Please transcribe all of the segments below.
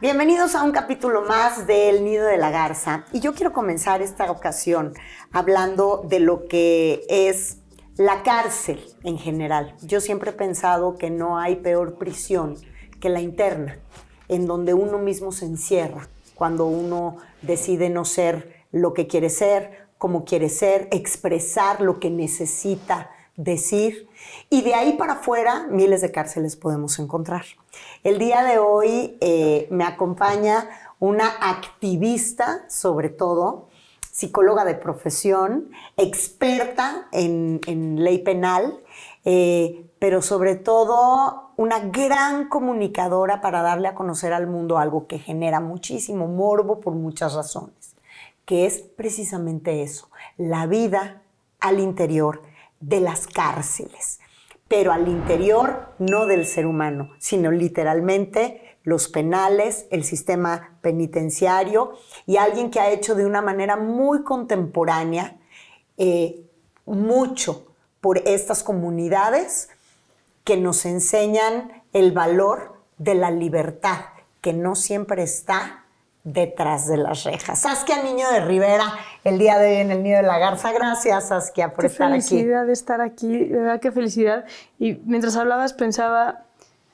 Bienvenidos a un capítulo más del Nido de la Garza y yo quiero comenzar esta ocasión hablando de lo que es la cárcel en general. Yo siempre he pensado que no hay peor prisión que la interna, en donde uno mismo se encierra cuando uno decide no ser lo que quiere ser como quiere ser, expresar lo que necesita decir. Y de ahí para afuera, miles de cárceles podemos encontrar. El día de hoy eh, me acompaña una activista, sobre todo, psicóloga de profesión, experta en, ley penal, eh, pero sobre todo una gran comunicadora para darle a conocer al mundo algo que genera muchísimo morbo por muchas razones que es precisamente eso, la vida al interior de las cárceles, pero al interior no del ser humano, sino literalmente los penales, el sistema penitenciario y alguien que ha hecho de una manera muy contemporánea eh, mucho por estas comunidades que nos enseñan el valor de la libertad, que no siempre está detrás de las rejas. Saskia Niño de Rivera, el día de hoy en el Nido de la Garza. Gracias, Saskia, por estar aquí. Qué felicidad de estar aquí, de verdad, qué felicidad. Y mientras hablabas pensaba,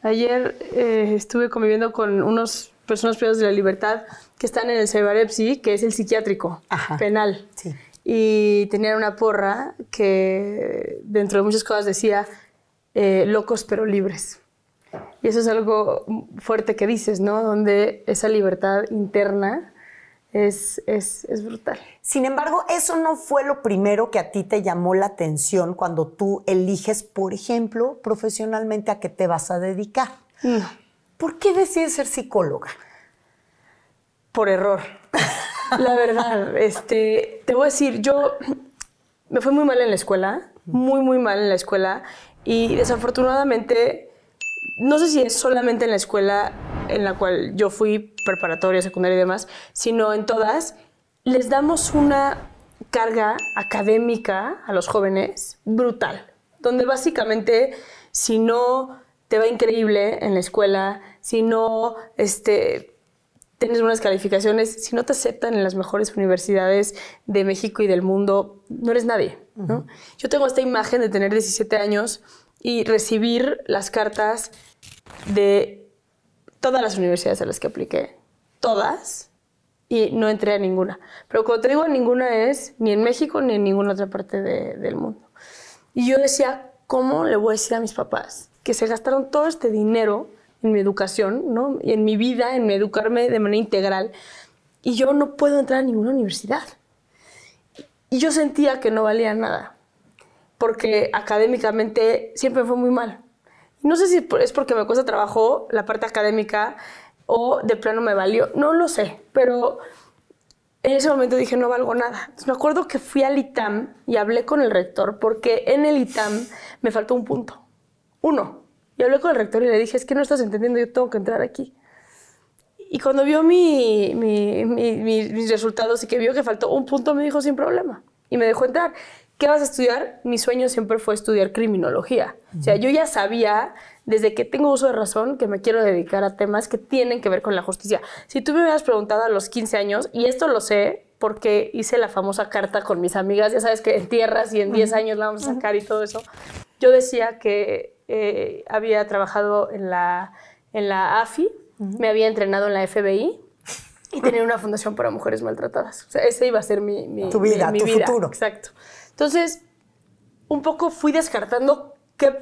ayer eh, estuve conviviendo con unos personas privadas de la libertad que están en el Cebarepsi, que es el psiquiátrico penal. Y tenían una porra que dentro de muchas cosas decía eh, locos pero libres. Y eso es algo fuerte que dices, ¿no? Donde esa libertad interna es, brutal. Sin embargo, eso no fue lo primero que a ti te llamó la atención cuando tú eliges, por ejemplo, profesionalmente a qué te vas a dedicar. ¿Por qué decides ser psicóloga? Por error. la verdad, este, te voy a decir, yo me fue muy mal en la escuela, muy, muy mal en la escuela, y desafortunadamente no sé si es solamente en la escuela en la cual yo fui, preparatoria, secundaria y demás, sino en todas, les damos una carga académica a los jóvenes brutal, donde básicamente si no te va increíble en la escuela, si no este, tienes buenas calificaciones, si no te aceptan en las mejores universidades de México y del mundo, no eres nadie. Yo tengo esta imagen de tener 17 años y recibir las cartas de todas las universidades a las que apliqué, todas, y no entré a ninguna. Pero cuando te digo ninguna es ni en México ni en ninguna otra parte del mundo. Y yo decía, ¿cómo le voy a decir a mis papás que se gastaron todo este dinero en mi educación, Y en mi vida, en educarme de manera integral, y yo no puedo entrar a ninguna universidad? Y yo sentía que no valía nada porque académicamente siempre fue muy mal. No sé si es porque me cuesta trabajo la parte académica o de plano me valió, no lo sé, pero en ese momento dije no valgo nada. me acuerdo que fui al ITAM y hablé con el rector porque en el ITAM me faltó un punto, uno. Y hablé con el rector y le dije, es que no estás entendiendo, yo tengo que entrar aquí. Y cuando vio mis resultados y que vio que faltó un punto, me dijo sin problema. Y me dejó entrar. ¿qué vas a estudiar? Mi sueño siempre fue estudiar criminología. O sea, yo ya sabía desde que tengo uso de razón que me quiero dedicar a temas que tienen que ver con la justicia. Si tú me hubieras preguntado a los 15 años, y esto lo sé porque hice la famosa carta con mis amigas, ya sabes que en tierras y en 10 años la vamos a sacar y todo eso, yo decía que eh, había trabajado en la, en la AFI, me había entrenado en la FBI, y tener una fundación para mujeres maltratadas. O sea, ese iba a ser mi, mi tu vida, mi, tu futuro. Exacto. Entonces, un poco fui descartando qué,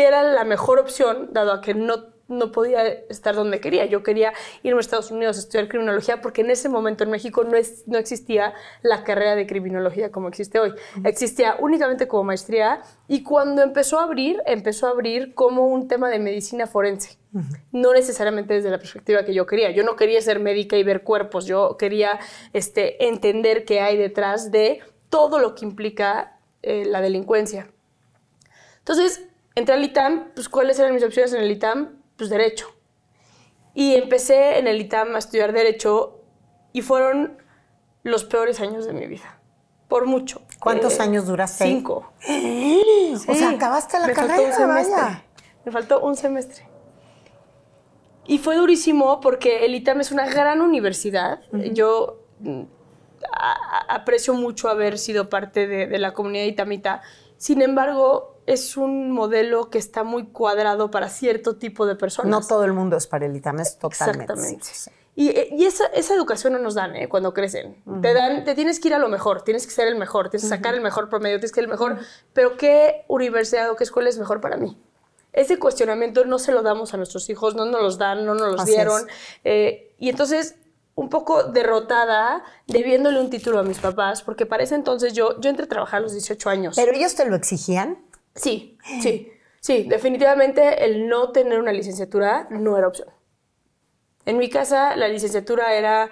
era la mejor opción, dado a que no no podía estar donde quería. Yo quería irme a Estados Unidos a estudiar criminología porque en ese momento en México no, no existía la carrera de criminología como existe hoy. Existía únicamente como maestría y cuando empezó a abrir, empezó a abrir como un tema de medicina forense. No necesariamente desde la perspectiva que yo quería. Yo no quería ser médica y ver cuerpos. Yo quería este, entender qué hay detrás de todo lo que implica eh, la delincuencia. Entonces, entré al ITAM, pues cuáles eran mis opciones en el ITAM, pues derecho. Y empecé en el ITAM a estudiar derecho y fueron los peores años de mi vida, por mucho. ¿Cuántos eh, años duraste? Cinco. o sea, acabaste la me carrera, faltó un semestre. Me faltó un semestre. Y fue durísimo porque el ITAM es una gran universidad. Yo aprecio mucho haber sido parte de, la comunidad itamita. Sin embargo, es un modelo que está muy cuadrado para cierto tipo de personas. No todo el mundo es para el es totalmente. Exactamente. Y, eh, esa, educación no nos dan eh, cuando crecen. Te dan, te tienes que ir a lo mejor, tienes que ser el mejor, tienes que sacar el mejor promedio, tienes que ser el mejor. Pero ¿qué universidad o qué escuela es mejor para mí? Ese cuestionamiento no se lo damos a nuestros hijos, no nos los dan, no nos los dieron. Eh, y entonces un poco derrotada debiéndole un título a mis papás, porque para ese entonces yo, yo entré a trabajar a los 18 años. ¿Pero ellos te lo exigían? Sí, sí, sí, definitivamente el no tener una licenciatura no era opción. En mi casa la licenciatura era,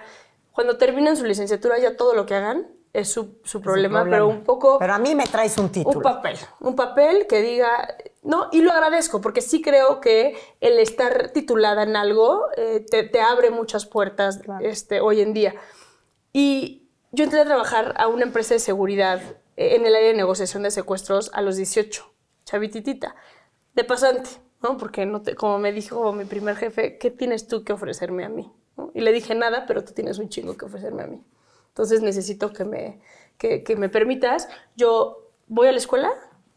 cuando terminan su licenciatura ya todo lo que hagan es su, problema, pero un poco... Pero a mí me traes un título. Un papel, un papel que diga, ¿no? Y lo agradezco porque sí creo que el estar titulada en algo eh, te, abre muchas puertas este, hoy en día. Y yo entré a trabajar a una empresa de seguridad eh, en el área de negociación de secuestros a los 18, chavititita, de pasante, ¿no? Porque no te, como me dijo mi primer jefe, ¿qué tienes tú que ofrecerme a mí? Y le dije, nada, pero tú tienes un chingo que ofrecerme a mí. Entonces necesito que me, que, que me permitas. Yo voy a la escuela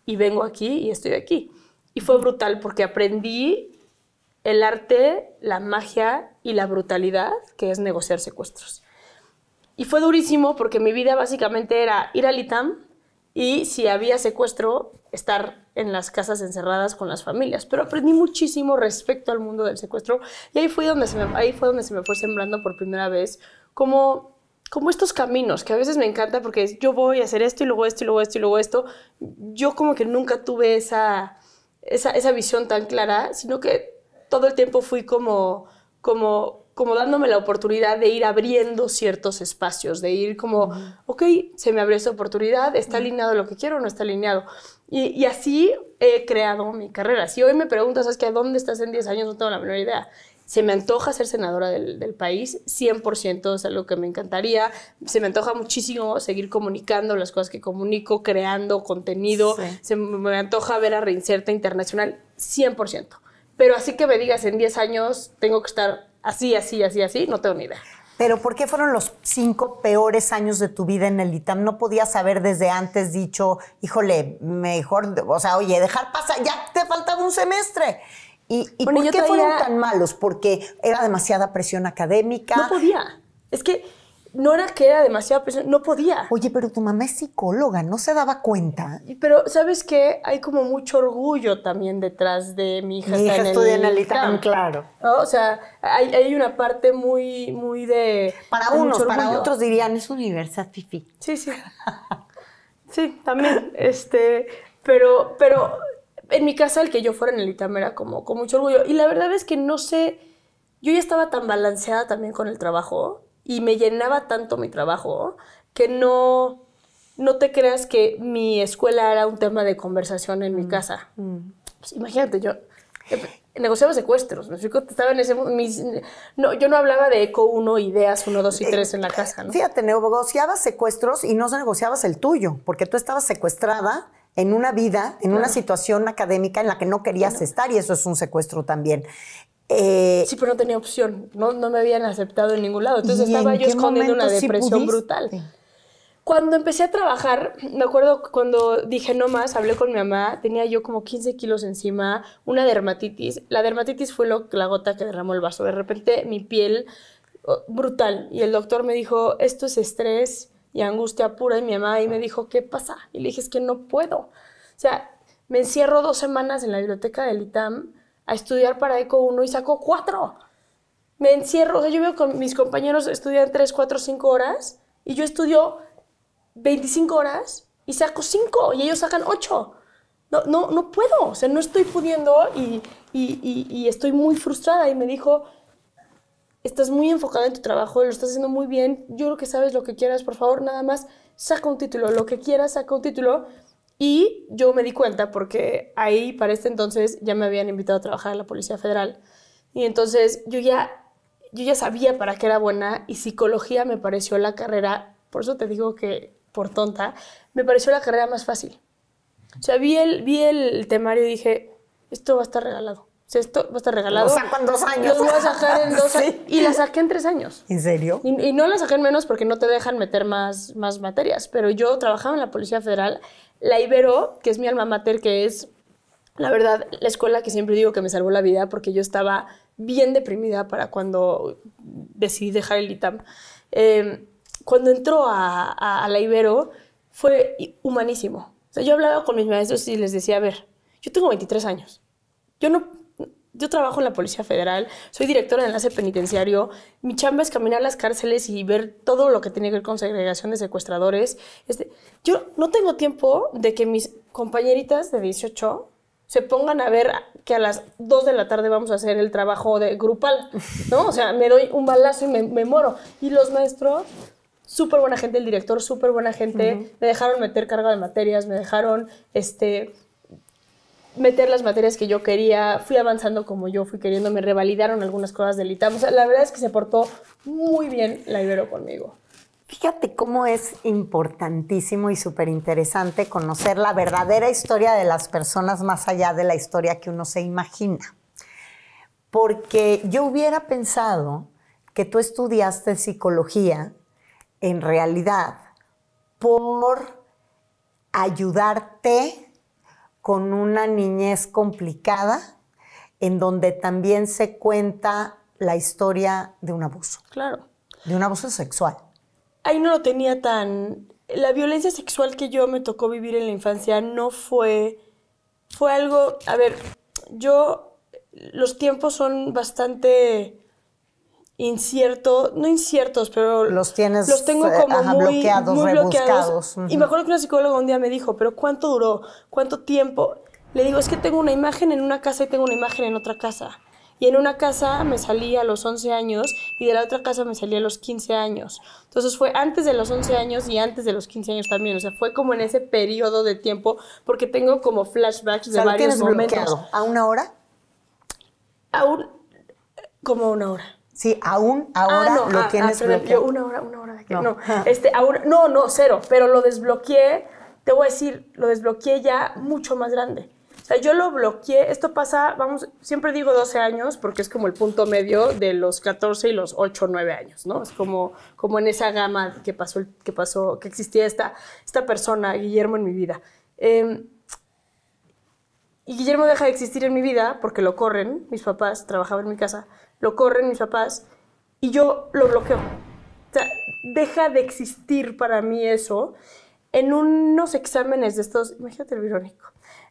y vengo aquí y estoy aquí. Y fue brutal porque aprendí el arte, la magia y la brutalidad que es negociar secuestros. Y fue durísimo porque mi vida básicamente era ir al ITAM y si había secuestro, estar en las casas encerradas con las familias. Pero aprendí muchísimo respecto al mundo del secuestro y ahí fue donde se me, fue, donde se me fue sembrando por primera vez como como estos caminos que a veces me encanta porque yo voy a hacer esto y luego esto y luego esto y luego esto. Yo como que nunca tuve esa esa, visión tan clara, sino que todo el tiempo fui como, como, como dándome la oportunidad de ir abriendo ciertos espacios, de ir como, ok, se me abrió esa oportunidad, está alineado lo que quiero o no está alineado. Y, así he creado mi carrera. Si hoy me preguntas, es que ¿A dónde estás en 10 años? No tengo la menor idea se me antoja ser senadora del, país, 100% es algo que me encantaría, se me antoja muchísimo seguir comunicando las cosas que comunico, creando contenido, se me antoja ver a Reinserta Internacional, 100%. Pero así que me digas, en 10 años tengo que estar así, así, así, así, no tengo ni idea. Pero ¿por qué fueron los cinco peores años de tu vida en el ITAM? ¿No podías haber desde antes dicho, híjole, mejor, o sea, oye, dejar pasar, ya te faltaba un semestre? ¿Y, por qué fueron tan malos? ¿Porque era demasiada presión académica? No podía. Es que no era que era demasiada presión, no podía. Oye, pero tu mamá es psicóloga, no se daba cuenta. Pero, ¿sabes qué? Hay como mucho orgullo también detrás de mi hija. Mi hija en el claro. O sea, hay, una parte muy, muy de... Para unos, para otros dirían, es universidad fifi. Sí, sí. sí, también. este, pero, pero en mi casa el que yo fuera en el ITAM era como con mucho orgullo. Y la verdad es que no sé, yo ya estaba tan balanceada también con el trabajo y me llenaba tanto mi trabajo que no, no te creas que mi escuela era un tema de conversación en mi mm. casa. Mm. Pues, imagínate, yo eh, negociaba secuestros, me explico, estaba en ese no, yo no hablaba de ECO 1, ideas 1, 2 y 3 eh, en la casa, ¿no? Fíjate, negociabas secuestros y no negociabas el tuyo, porque tú estabas secuestrada en una vida, en una situación académica en la que no querías estar y eso es un secuestro también. Eh, sí, pero no tenía opción, no, no me habían aceptado en ningún lado, entonces estaba yo escondiendo una depresión brutal. Cuando empecé a trabajar, me acuerdo cuando dije no más, hablé con mi mamá, tenía yo como 15 kilos encima, una dermatitis. La dermatitis fue lo, la gota que derramó el vaso. De repente mi piel oh, brutal y el doctor me dijo, esto es estrés, y angustia pura. Y mi mamá ahí me dijo, ¿qué pasa? Y le dije, es que no puedo. O sea, me encierro dos semanas en la biblioteca del ITAM a estudiar para ECO 1 y saco cuatro. Me encierro, o sea, yo veo con mis compañeros estudian 3, 4, cinco horas y yo estudio 25 horas y saco cinco y ellos sacan ocho No, no, no puedo, o sea, no estoy pudiendo y, y, y estoy muy frustrada. Y me dijo, estás muy enfocada en tu trabajo, lo estás haciendo muy bien, yo lo que sabes lo que quieras, por favor, nada más saca un título, lo que quieras, saca un título. Y yo me di cuenta porque ahí para este entonces ya me habían invitado a trabajar en la Policía Federal. Y entonces yo ya, yo ya sabía para qué era buena y psicología me pareció la carrera, por eso te digo que por tonta, me pareció la carrera más fácil. O sea, vi el, vi el temario y dije, esto va a estar regalado sea, esto va a estar regalado. Lo saco dos años. Lo voy a sacar en dos años. Y la saqué en tres años. ¿En serio? Y, no la saqué en menos porque no te dejan meter más, más materias. Pero yo trabajaba en la Policía Federal. La Ibero, que es mi alma mater, que es, la verdad, la escuela que siempre digo que me salvó la vida porque yo estaba bien deprimida para cuando decidí dejar el ITAM. Em, cuando entró a, a, a la Ibero fue humanísimo. O sea, yo hablaba con mis maestros y les decía, a ver, yo tengo 23 años. Yo no yo trabajo en la Policía Federal, soy directora de enlace penitenciario, mi chamba es caminar las cárceles y ver todo lo que tiene que ver con segregación de secuestradores. Este, yo no tengo tiempo de que mis compañeritas de 18 se pongan a ver que a las 2 de la tarde vamos a hacer el trabajo de grupal, ¿no? O sea, me doy un balazo y me, moro. Y los maestros, súper buena gente, el director, súper buena gente, me dejaron meter carga de materias, me dejaron, este, meter las materias que yo quería, fui avanzando como yo fui queriendo, me revalidaron algunas cosas del ITAM. O sea, la verdad es que se portó muy bien la Ibero conmigo. Fíjate cómo es importantísimo y súper interesante conocer la verdadera historia de las personas más allá de la historia que uno se imagina. Porque yo hubiera pensado que tú estudiaste psicología en realidad por ayudarte con una niñez complicada, en donde también se cuenta la historia de un abuso. Claro. De un abuso sexual. Ahí no lo tenía tan... La violencia sexual que yo me tocó vivir en la infancia no fue... Fue algo... A ver, yo... Los tiempos son bastante inciertos, no inciertos, pero los tienes los tengo eh, como muy, bloqueados, Y me acuerdo que una psicóloga un día me dijo, pero ¿cuánto duró? ¿Cuánto tiempo? Le digo, es que tengo una imagen en una casa y tengo una imagen en otra casa. Y en una casa me salí a los 11 años y de la otra casa me salí a los 15 años. Entonces fue antes de los 11 años y antes de los 15 años también. O sea, fue como en ese periodo de tiempo porque tengo como flashbacks de varios momentos. ¿A una hora? A un, como una hora. Sí, aún ahora ah, lo ah, tienes ah, bloqueado. una hora, una hora de que no. No, este, aún, no, no, cero, pero lo desbloqueé, te voy a decir, lo desbloqueé ya mucho más grande. O sea, yo lo bloqueé, esto pasa, vamos, siempre digo 12 años porque es como el punto medio de los 14 y los 8, 9 años, ¿no? Es como, como en esa gama que pasó, que pasó, que existía esta, esta persona, Guillermo, en mi vida. Em, y Guillermo deja de existir en mi vida porque lo corren, mis papás trabajaban en mi casa, lo corren mis papás y yo lo bloqueo. O sea, deja de existir para mí eso. En unos exámenes de estos, imagínate el irónico,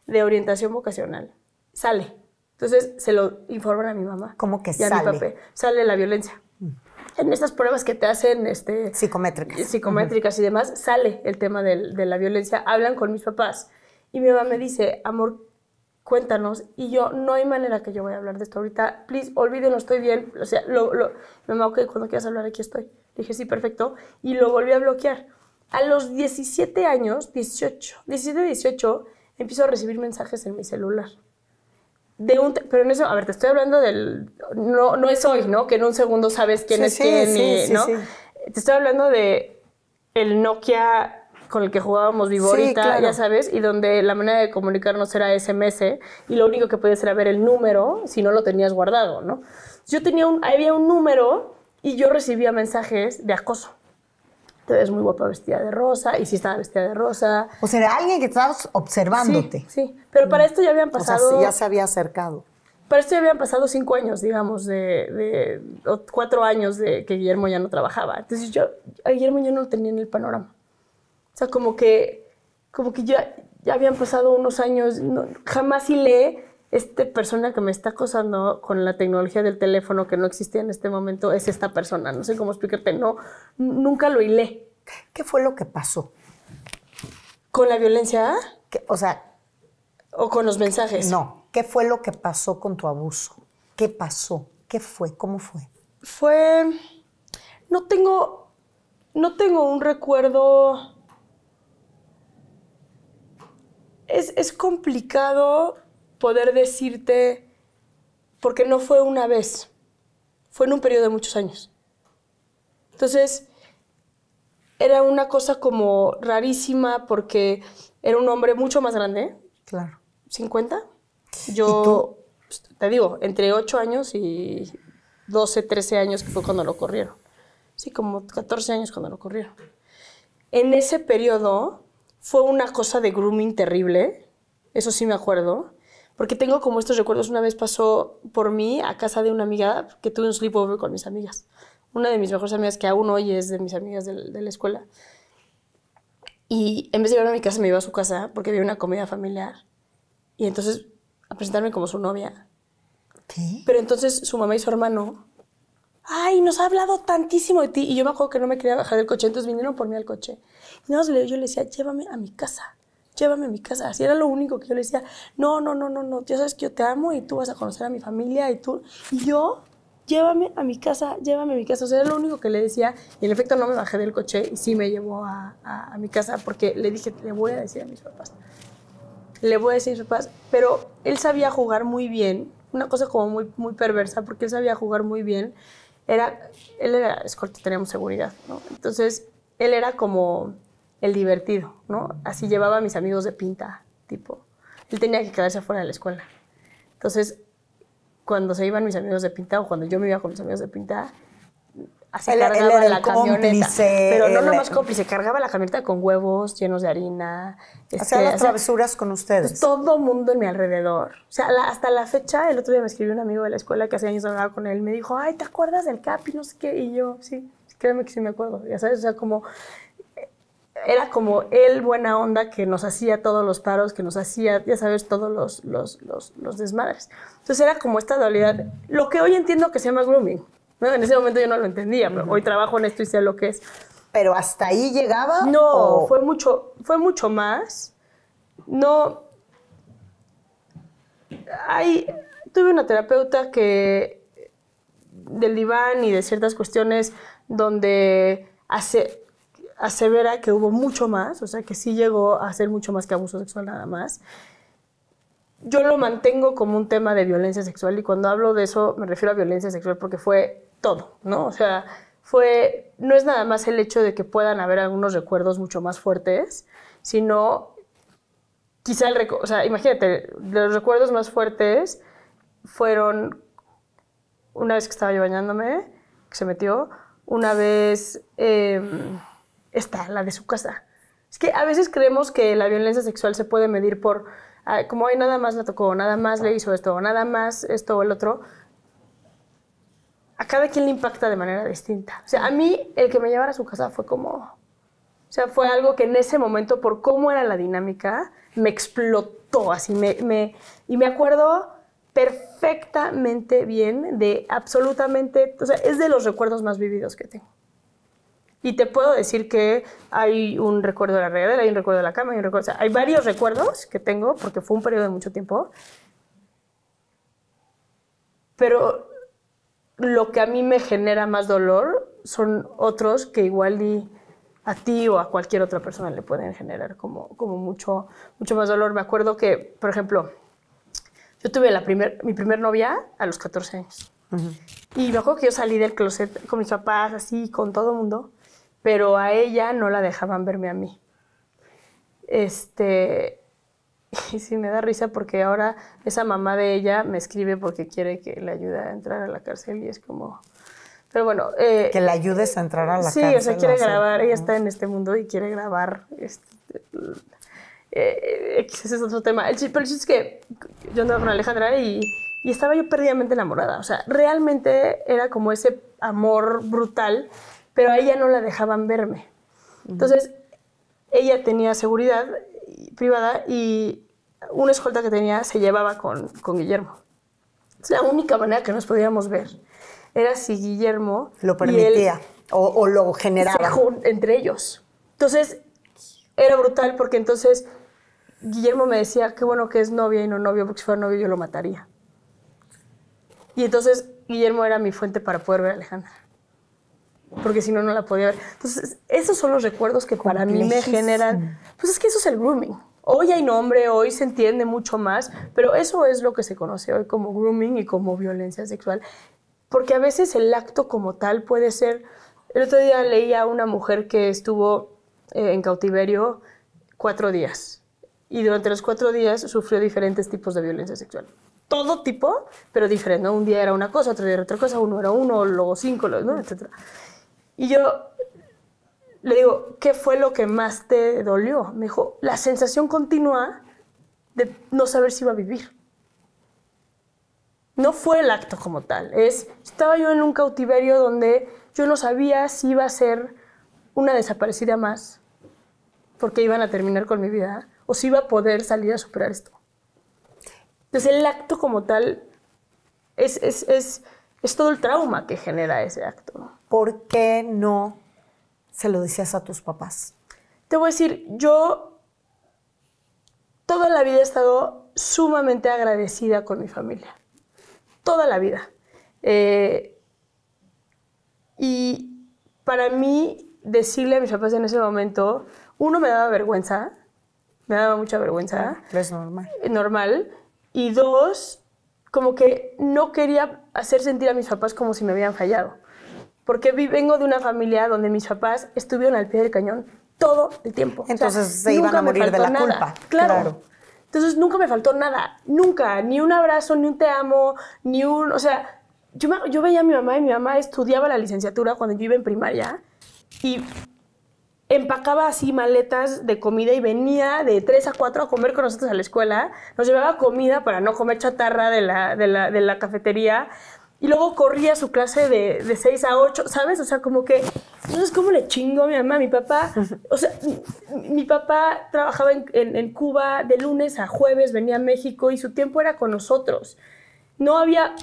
de orientación vocacional, sale. Entonces se lo informan a mi mamá. ¿Cómo que y sale? A mi papá. Sale la violencia. Mm. En estas pruebas que te hacen este, psicométricas, psicométricas y demás, sale el tema de, de la violencia. Hablan con mis papás y mi mamá me dice, amor, cuéntanos. Y yo, no hay manera que yo vaya a hablar de esto ahorita, please, no estoy bien. O sea, lo, lo, mamá, cuando quieras hablar aquí estoy. dije, sí, perfecto. Y lo volví a bloquear. A los 17 años, 18, 17, 18, empiezo a recibir mensajes en mi celular. De un pero en eso, a ver, te estoy hablando del, no, no es hoy, ¿no? Que en un segundo sabes quién es quién, ¿no? Te estoy hablando de el Nokia con el que jugábamos Viborita, ya sabes, y donde la manera de comunicarnos era SMS y lo único que podías era ver el número si no lo tenías guardado, ¿no? Yo tenía un, había un número y yo recibía mensajes de acoso es muy guapa vestida de rosa, y si estaba vestida de rosa. O sea, alguien que estaba observándote. Sí, sí. pero para esto ya habían pasado... O sea, ya se había acercado. Para esto ya habían pasado cinco años, digamos, de, o cuatro años de que Guillermo ya no trabajaba. Entonces yo, a Guillermo yo no lo tenía en el panorama. O sea, como que, como que ya, ya habían pasado unos años, jamás hilé esta persona que me está acosando con la tecnología del teléfono que no existía en este momento es esta persona. No sé cómo explicarte, no, nunca lo hilé. ¿Qué fue lo que pasó? ¿Con la violencia? o sea... ¿O con los mensajes? No, ¿qué fue lo que pasó con tu abuso? ¿Qué pasó? ¿Qué fue? ¿Cómo fue? Fue... No tengo... No tengo un recuerdo es, complicado poder decirte, porque no fue una vez, fue en un periodo de muchos años. Entonces, era una cosa como rarísima porque era un hombre mucho más grande. Claro. ¿50? Yo, te digo, entre 8 años y 12, 13 años, que fue cuando lo corrieron. Sí, como 14 años cuando lo corrieron. En ese periodo, fue una cosa de grooming terrible, eso sí me acuerdo, porque tengo como estos recuerdos, una vez pasó por mí a casa de una amiga que tuve un sleepover con mis amigas, una de mis mejores amigas que aún hoy es de mis amigas de, la escuela. Y en vez de llevarme a mi casa, me iba a su casa porque había una comida familiar. Y entonces a presentarme como su novia. Pero entonces su mamá y su hermano, ay, nos ha hablado tantísimo de ti. Y yo me acuerdo que no me quería bajar del coche, entonces vinieron por mí al coche yo le decía, llévame a mi casa, llévame a mi casa. Así era lo único que yo le decía, no, no, no, no, no, ya sabes que yo te amo y tú vas a conocer a mi familia y tú. Y yo, llévame a mi casa, llévame a mi casa. O sea, era lo único que le decía. Y en efecto no me bajé del coche y sí me llevó a, mi casa porque le dije, le voy a decir a mis papás. Le voy a decir a mis papás. Pero él sabía jugar muy bien, una cosa como muy, muy perversa porque él sabía jugar muy bien. Era, él era escolta, teníamos seguridad, ¿no? Entonces, él era como el divertido, ¿no? Así llevaba a mis amigos de pinta, tipo. Él tenía que quedarse afuera de la escuela. Entonces, cuando se iban mis amigos de pinta o cuando yo me iba con mis amigos de pinta, así se cargaba la camioneta. pero no nomás cómplice, cargaba la camioneta con huevos llenos de harina. hacía este, las travesuras con ustedes. Pues, todo mundo en mi alrededor. O sea, hasta la fecha, el otro día me escribió un amigo de la escuela que hace años hablaba con él, me dijo, ay, ¿te acuerdas del Capi? No sé qué. Y yo, sí, créeme que sí me acuerdo. Ya sabes, o sea, como era como el buena onda que nos hacía todos los paros, que nos hacía, ya sabes, todos los, los, los, desmadres. Entonces era como esta dualidad, lo que hoy entiendo que se llama grooming. En ese momento yo no lo entendía, hoy trabajo en esto y sé lo que es. ¿Pero hasta ahí llegaba? No, fue, mucho, fue mucho más. No. tuve una terapeuta que del diván y de ciertas cuestiones donde hace, asevera que hubo mucho más, o sea, que sí llegó a ser mucho más que abuso sexual nada más. Yo lo mantengo como un tema de violencia sexual y cuando hablo de eso me refiero a violencia sexual porque fue todo, ¿no? O sea, fue, no es nada más el hecho de que puedan haber algunos recuerdos mucho más fuertes, sino quizá el o sea, imagínate, los recuerdos más fuertes fueron una vez que estaba yo bañándome, que se metió, una vez... Eh, está la de su casa. Es que a veces creemos que la violencia sexual se puede medir por, ah, como hoy nada más la tocó, nada más le hizo esto, nada más esto o el otro. A cada quien le impacta de manera distinta. O sea, a mí el que me llevara a su casa fue como... O sea, fue algo que en ese momento, por cómo era la dinámica, me explotó así. Me, y me acuerdo perfectamente bien de absolutamente... O sea, es de los recuerdos más vividos que tengo. Y te puedo decir que hay un recuerdo de la regadera, hay un recuerdo de la cama, hay hay varios recuerdos que tengo porque fue un periodo de mucho tiempo. Pero lo que a mí me genera más dolor son otros que igual a ti o a cualquier otra persona le pueden generar como, como mucho, mucho más dolor. Me acuerdo que, por ejemplo, yo tuve la primer, mi primer novia a los 14 años. Y me acuerdo que yo salí del closet con mis papás, así, con todo el mundo pero a ella no la dejaban verme a mí. Este, y sí me da risa porque ahora esa mamá de ella me escribe porque quiere que le ayude a entrar a la cárcel y es como... Pero bueno... Eh, que le ayudes a entrar a la cárcel. Sí, o sea, quiere grabar, ella está en este mundo y quiere grabar. Este, eh, eh, ese es otro tema. El, pero chiste es que yo andaba con Alejandra y, y estaba yo perdidamente enamorada. O sea, realmente era como ese amor brutal pero a ella no la dejaban verme. Entonces, ella tenía seguridad privada y una escolta que tenía se llevaba con, con Guillermo. es la única manera que nos podíamos ver era si Guillermo... Lo permitía o, o, lo generaba. Entre ellos. Entonces, era brutal porque entonces Guillermo me decía, qué bueno que es novia y no novio, porque si fuera novio yo lo mataría. Y entonces Guillermo era mi fuente para poder ver a Alejandra porque si no, no la podía ver. Entonces, esos son los recuerdos que para mí me generan. Pues es que eso es el grooming. Hoy hay nombre, hoy se entiende mucho más, pero eso es lo que se conoce hoy como grooming y como violencia sexual. Porque a veces el acto como tal puede ser... El otro día leía a una mujer que estuvo eh, en cautiverio cuatro días y durante los cuatro días sufrió diferentes tipos de violencia sexual todo tipo, pero diferente, Un día era una cosa, otro día era otra cosa, uno era uno, luego cinco, ¿no? etcétera. Y yo le digo, ¿qué fue lo que más te dolió? Me dijo, la sensación continua de no saber si iba a vivir. No fue el acto como tal, es, estaba yo en un cautiverio donde yo no sabía si iba a ser una desaparecida más, porque iban a terminar con mi vida, o si iba a poder salir a superar esto. Entonces el acto como tal es, es, es, es todo el trauma que genera ese acto. ¿por qué no se lo decías a tus papás? Te voy a decir, yo toda la vida he estado sumamente agradecida con mi familia. Toda la vida. Eh, y para mí, decirle a mis papás en ese momento, uno me daba vergüenza, me daba mucha vergüenza. es normal. Eh, normal. Y dos, como que no quería hacer sentir a mis papás como si me habían fallado porque vengo de una familia donde mis papás estuvieron al pie del cañón todo el tiempo. Entonces se iban a morir de la nada. culpa. Claro. Entonces nunca me faltó nada, nunca, ni un abrazo, ni un te amo, ni un, o sea, yo, veía a mi mamá y mi mamá estudiaba la licenciatura cuando yo iba en primaria y empacaba así maletas de comida y venía de 3 a 4 a comer con nosotros a la escuela. Nos llevaba comida para no comer chatarra de la, de la cafetería y luego corría su clase de, 6 a 8, ¿sabes? O sea, como que, entonces, ¿cómo le chingo a mi mamá? Mi papá, o sea, mi, papá trabajaba en, Cuba de lunes a jueves, venía a México y su tiempo era con nosotros. No había,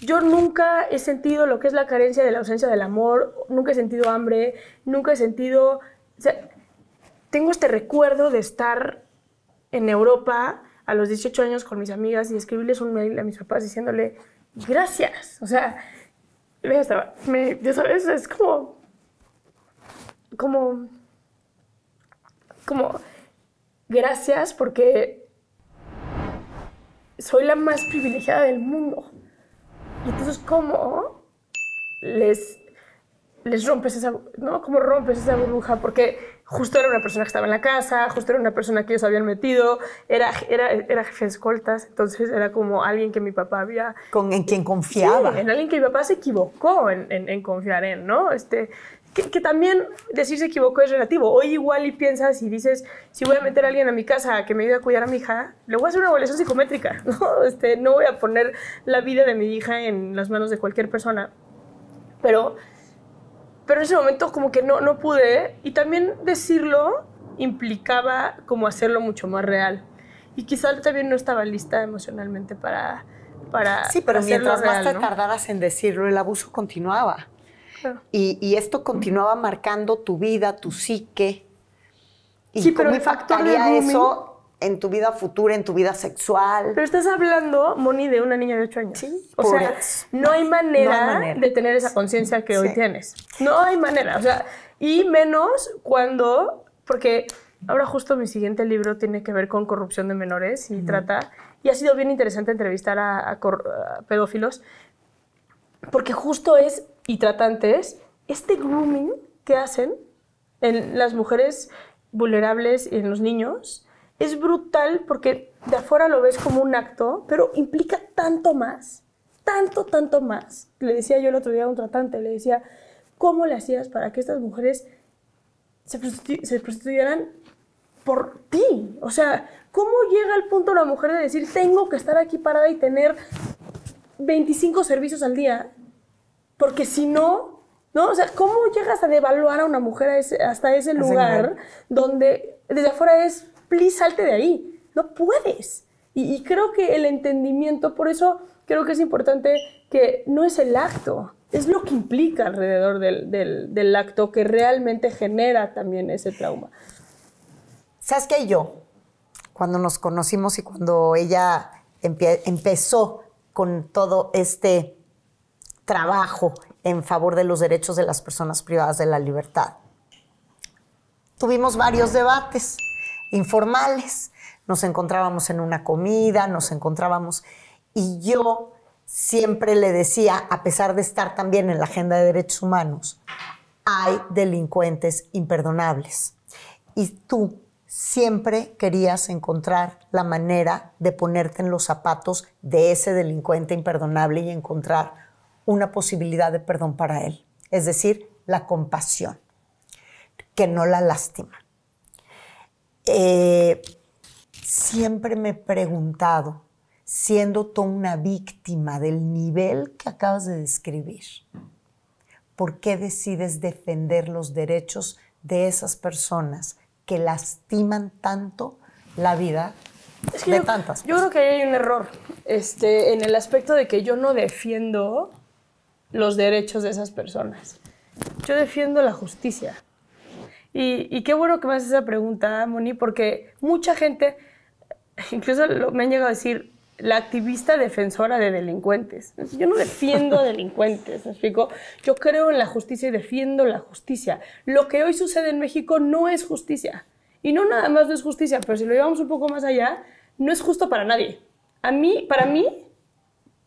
yo nunca he sentido lo que es la carencia de la ausencia del amor, nunca he sentido hambre, nunca he sentido, o sea, tengo este recuerdo de estar en Europa a los 18 años con mis amigas y escribirles un mail a mis papás diciéndole, gracias. O sea, me, ya sabes, es como, como, como, gracias porque soy la más privilegiada del mundo. Y entonces, ¿cómo les, les rompes esa, no? ¿Cómo rompes esa burbuja? Porque justo era una persona que estaba en la casa, justo era una persona que ellos habían metido, era, era, jefe de escoltas, entonces era como alguien que mi papá había... Con, en quien confiaba. en alguien que mi papá se equivocó en, en, confiar en, ¿no? Este, que, también decir se equivocó es relativo. Hoy igual y piensas y dices, si voy a meter a alguien a mi casa que me ayude a cuidar a mi hija, le voy a hacer una evaluación psicométrica, ¿no? Este, no voy a poner la vida de mi hija en las manos de cualquier persona. Pero pero en ese momento como que no, no pude y también decirlo implicaba como hacerlo mucho más real. Y quizá también no estaba lista emocionalmente para... para sí, pero mientras más te tardaras en decirlo, el abuso continuaba. Y, esto continuaba marcando tu vida, tu psique. Y sí, pero factor de eso en tu vida futura, en tu vida sexual. Pero estás hablando, Moni, de una niña de 8 años. Sí. O sea, no hay, manera de tener esa conciencia que hoy tienes. No hay manera. O sea, y menos cuando, porque ahora justo mi siguiente libro tiene que ver con corrupción de menores y trata, y ha sido bien interesante entrevistar a, a pedófilos, porque justo es, y tratantes, este grooming que hacen en las mujeres vulnerables y en los niños es brutal porque de afuera lo ves como un acto, pero implica tanto más, tanto, tanto más. Le decía yo el otro día a un tratante, le decía, ¿cómo le hacías para que estas mujeres se, prostituyeran por ti? O sea, ¿cómo llega al punto la mujer de decir, tengo que estar aquí parada y tener 25 servicios al día? Porque si no, ¿no? O sea, ¿cómo llegas a devaluar a una mujer hasta ese lugar donde desde afuera es please salte de ahí, no puedes. Y, creo que el entendimiento, por eso creo que es importante que no es el acto, es lo que implica alrededor del, acto que realmente genera también ese trauma. ¿Sabes qué? Yo, cuando nos conocimos y cuando ella empezó con todo este trabajo en favor de los derechos de las personas privadas de la libertad, tuvimos varios debates informales. Nos encontrábamos en una comida, nos encontrábamos y yo siempre le decía, a pesar de estar también en la agenda de derechos humanos, hay delincuentes imperdonables. Y tú siempre querías encontrar la manera de ponerte en los zapatos de ese delincuente imperdonable y encontrar una posibilidad de perdón para él, es decir, la compasión, que no la lástima. Eh, siempre me he preguntado, siendo tú una víctima del nivel que acabas de describir, ¿por qué decides defender los derechos de esas personas que lastiman tanto la vida de yo, tantas? Yo creo que ahí hay un error este, en el aspecto de que yo no defiendo los derechos de esas personas. Yo defiendo la justicia. Y, qué bueno que me haces esa pregunta, Moni, porque mucha gente, incluso me han llegado a decir, la activista defensora de delincuentes. Yo no defiendo delincuentes, ¿me explico? Yo creo en la justicia y defiendo la justicia. Lo que hoy sucede en México no es justicia. Y no nada más no es justicia, pero si lo llevamos un poco más allá, no es justo para nadie. A mí, para mí,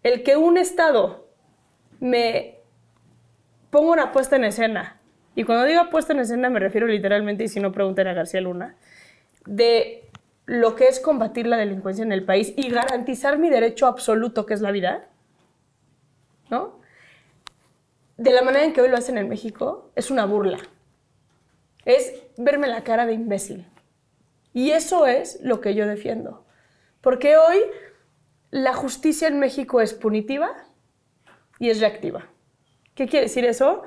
el que un Estado me ponga una puesta en escena y cuando digo puesto en escena me refiero literalmente, y si no preguntan a García Luna, de lo que es combatir la delincuencia en el país y garantizar mi derecho absoluto que es la vida, ¿no? De la manera en que hoy lo hacen en México, es una burla. Es verme la cara de imbécil. Y eso es lo que yo defiendo. Porque hoy la justicia en México es punitiva y es reactiva. ¿Qué quiere decir eso?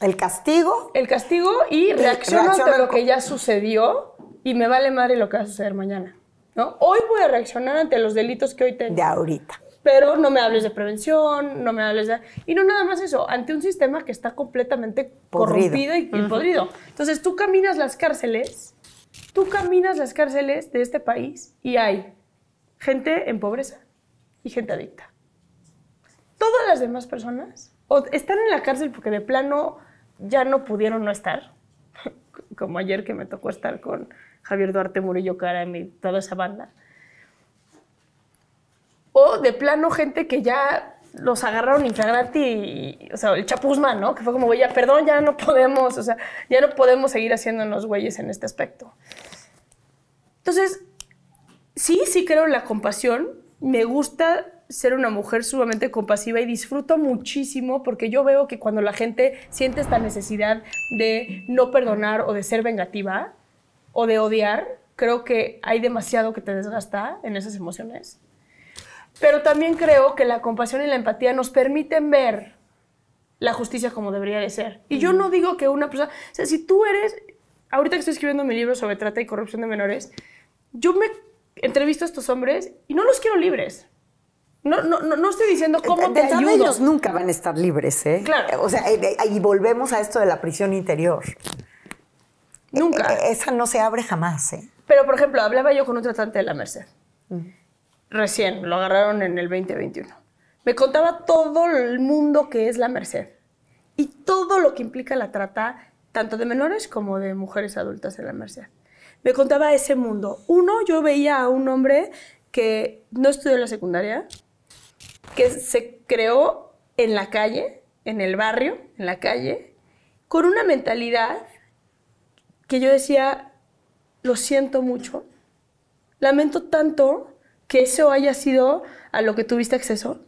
El castigo. El castigo y reacciono, ante lo que ya sucedió y me vale madre lo que va a suceder mañana. ¿no? Hoy voy a reaccionar ante los delitos que hoy tengo. De ahorita. Pero no me hables de prevención, no me hables de... Y no nada más eso, ante un sistema que está completamente corrompido y, podrido. Entonces tú caminas las cárceles, tú caminas las cárceles de este país y hay gente en pobreza y gente adicta. Todas las demás personas están en la cárcel porque de plano ya no pudieron no estar, como ayer que me tocó estar con Javier Duarte Murillo Cara y toda esa banda. O de plano gente que ya los agarraron infraganti, y, o sea, el chapuzma, ¿no? Que fue como, ya, perdón, ya no podemos, o sea, ya no podemos seguir haciéndonos güeyes en este aspecto. Entonces, sí, sí creo en la compasión. Me gusta ser una mujer sumamente compasiva y disfruto muchísimo porque yo veo que cuando la gente siente esta necesidad de no perdonar o de ser vengativa o de odiar, creo que hay demasiado que te desgasta en esas emociones. Pero también creo que la compasión y la empatía nos permiten ver la justicia como debería de ser. Y yo no digo que una persona, o sea, si tú eres, ahorita que estoy escribiendo mi libro sobre trata y corrupción de menores, yo me entrevisto a estos hombres y no los quiero libres. No, estoy diciendo cómo te ayudo. ellos nunca van a estar libres, ¿eh? Claro. O sea, eh, eh, y volvemos a esto de la prisión interior. Nunca. Eh, esa no se abre jamás, ¿eh? Pero, por ejemplo, hablaba yo con un tratante de la Merced. Mm. Recién, lo agarraron en el 2021. Me contaba todo el mundo que es la Merced y todo lo que implica la trata, tanto de menores como de mujeres adultas en la Merced. Me contaba ese mundo. Uno, yo veía a un hombre que no estudió en la secundaria, que se creó en la calle, en el barrio, en la calle, con una mentalidad que yo decía, lo siento mucho, lamento tanto que eso haya sido a lo que tuviste acceso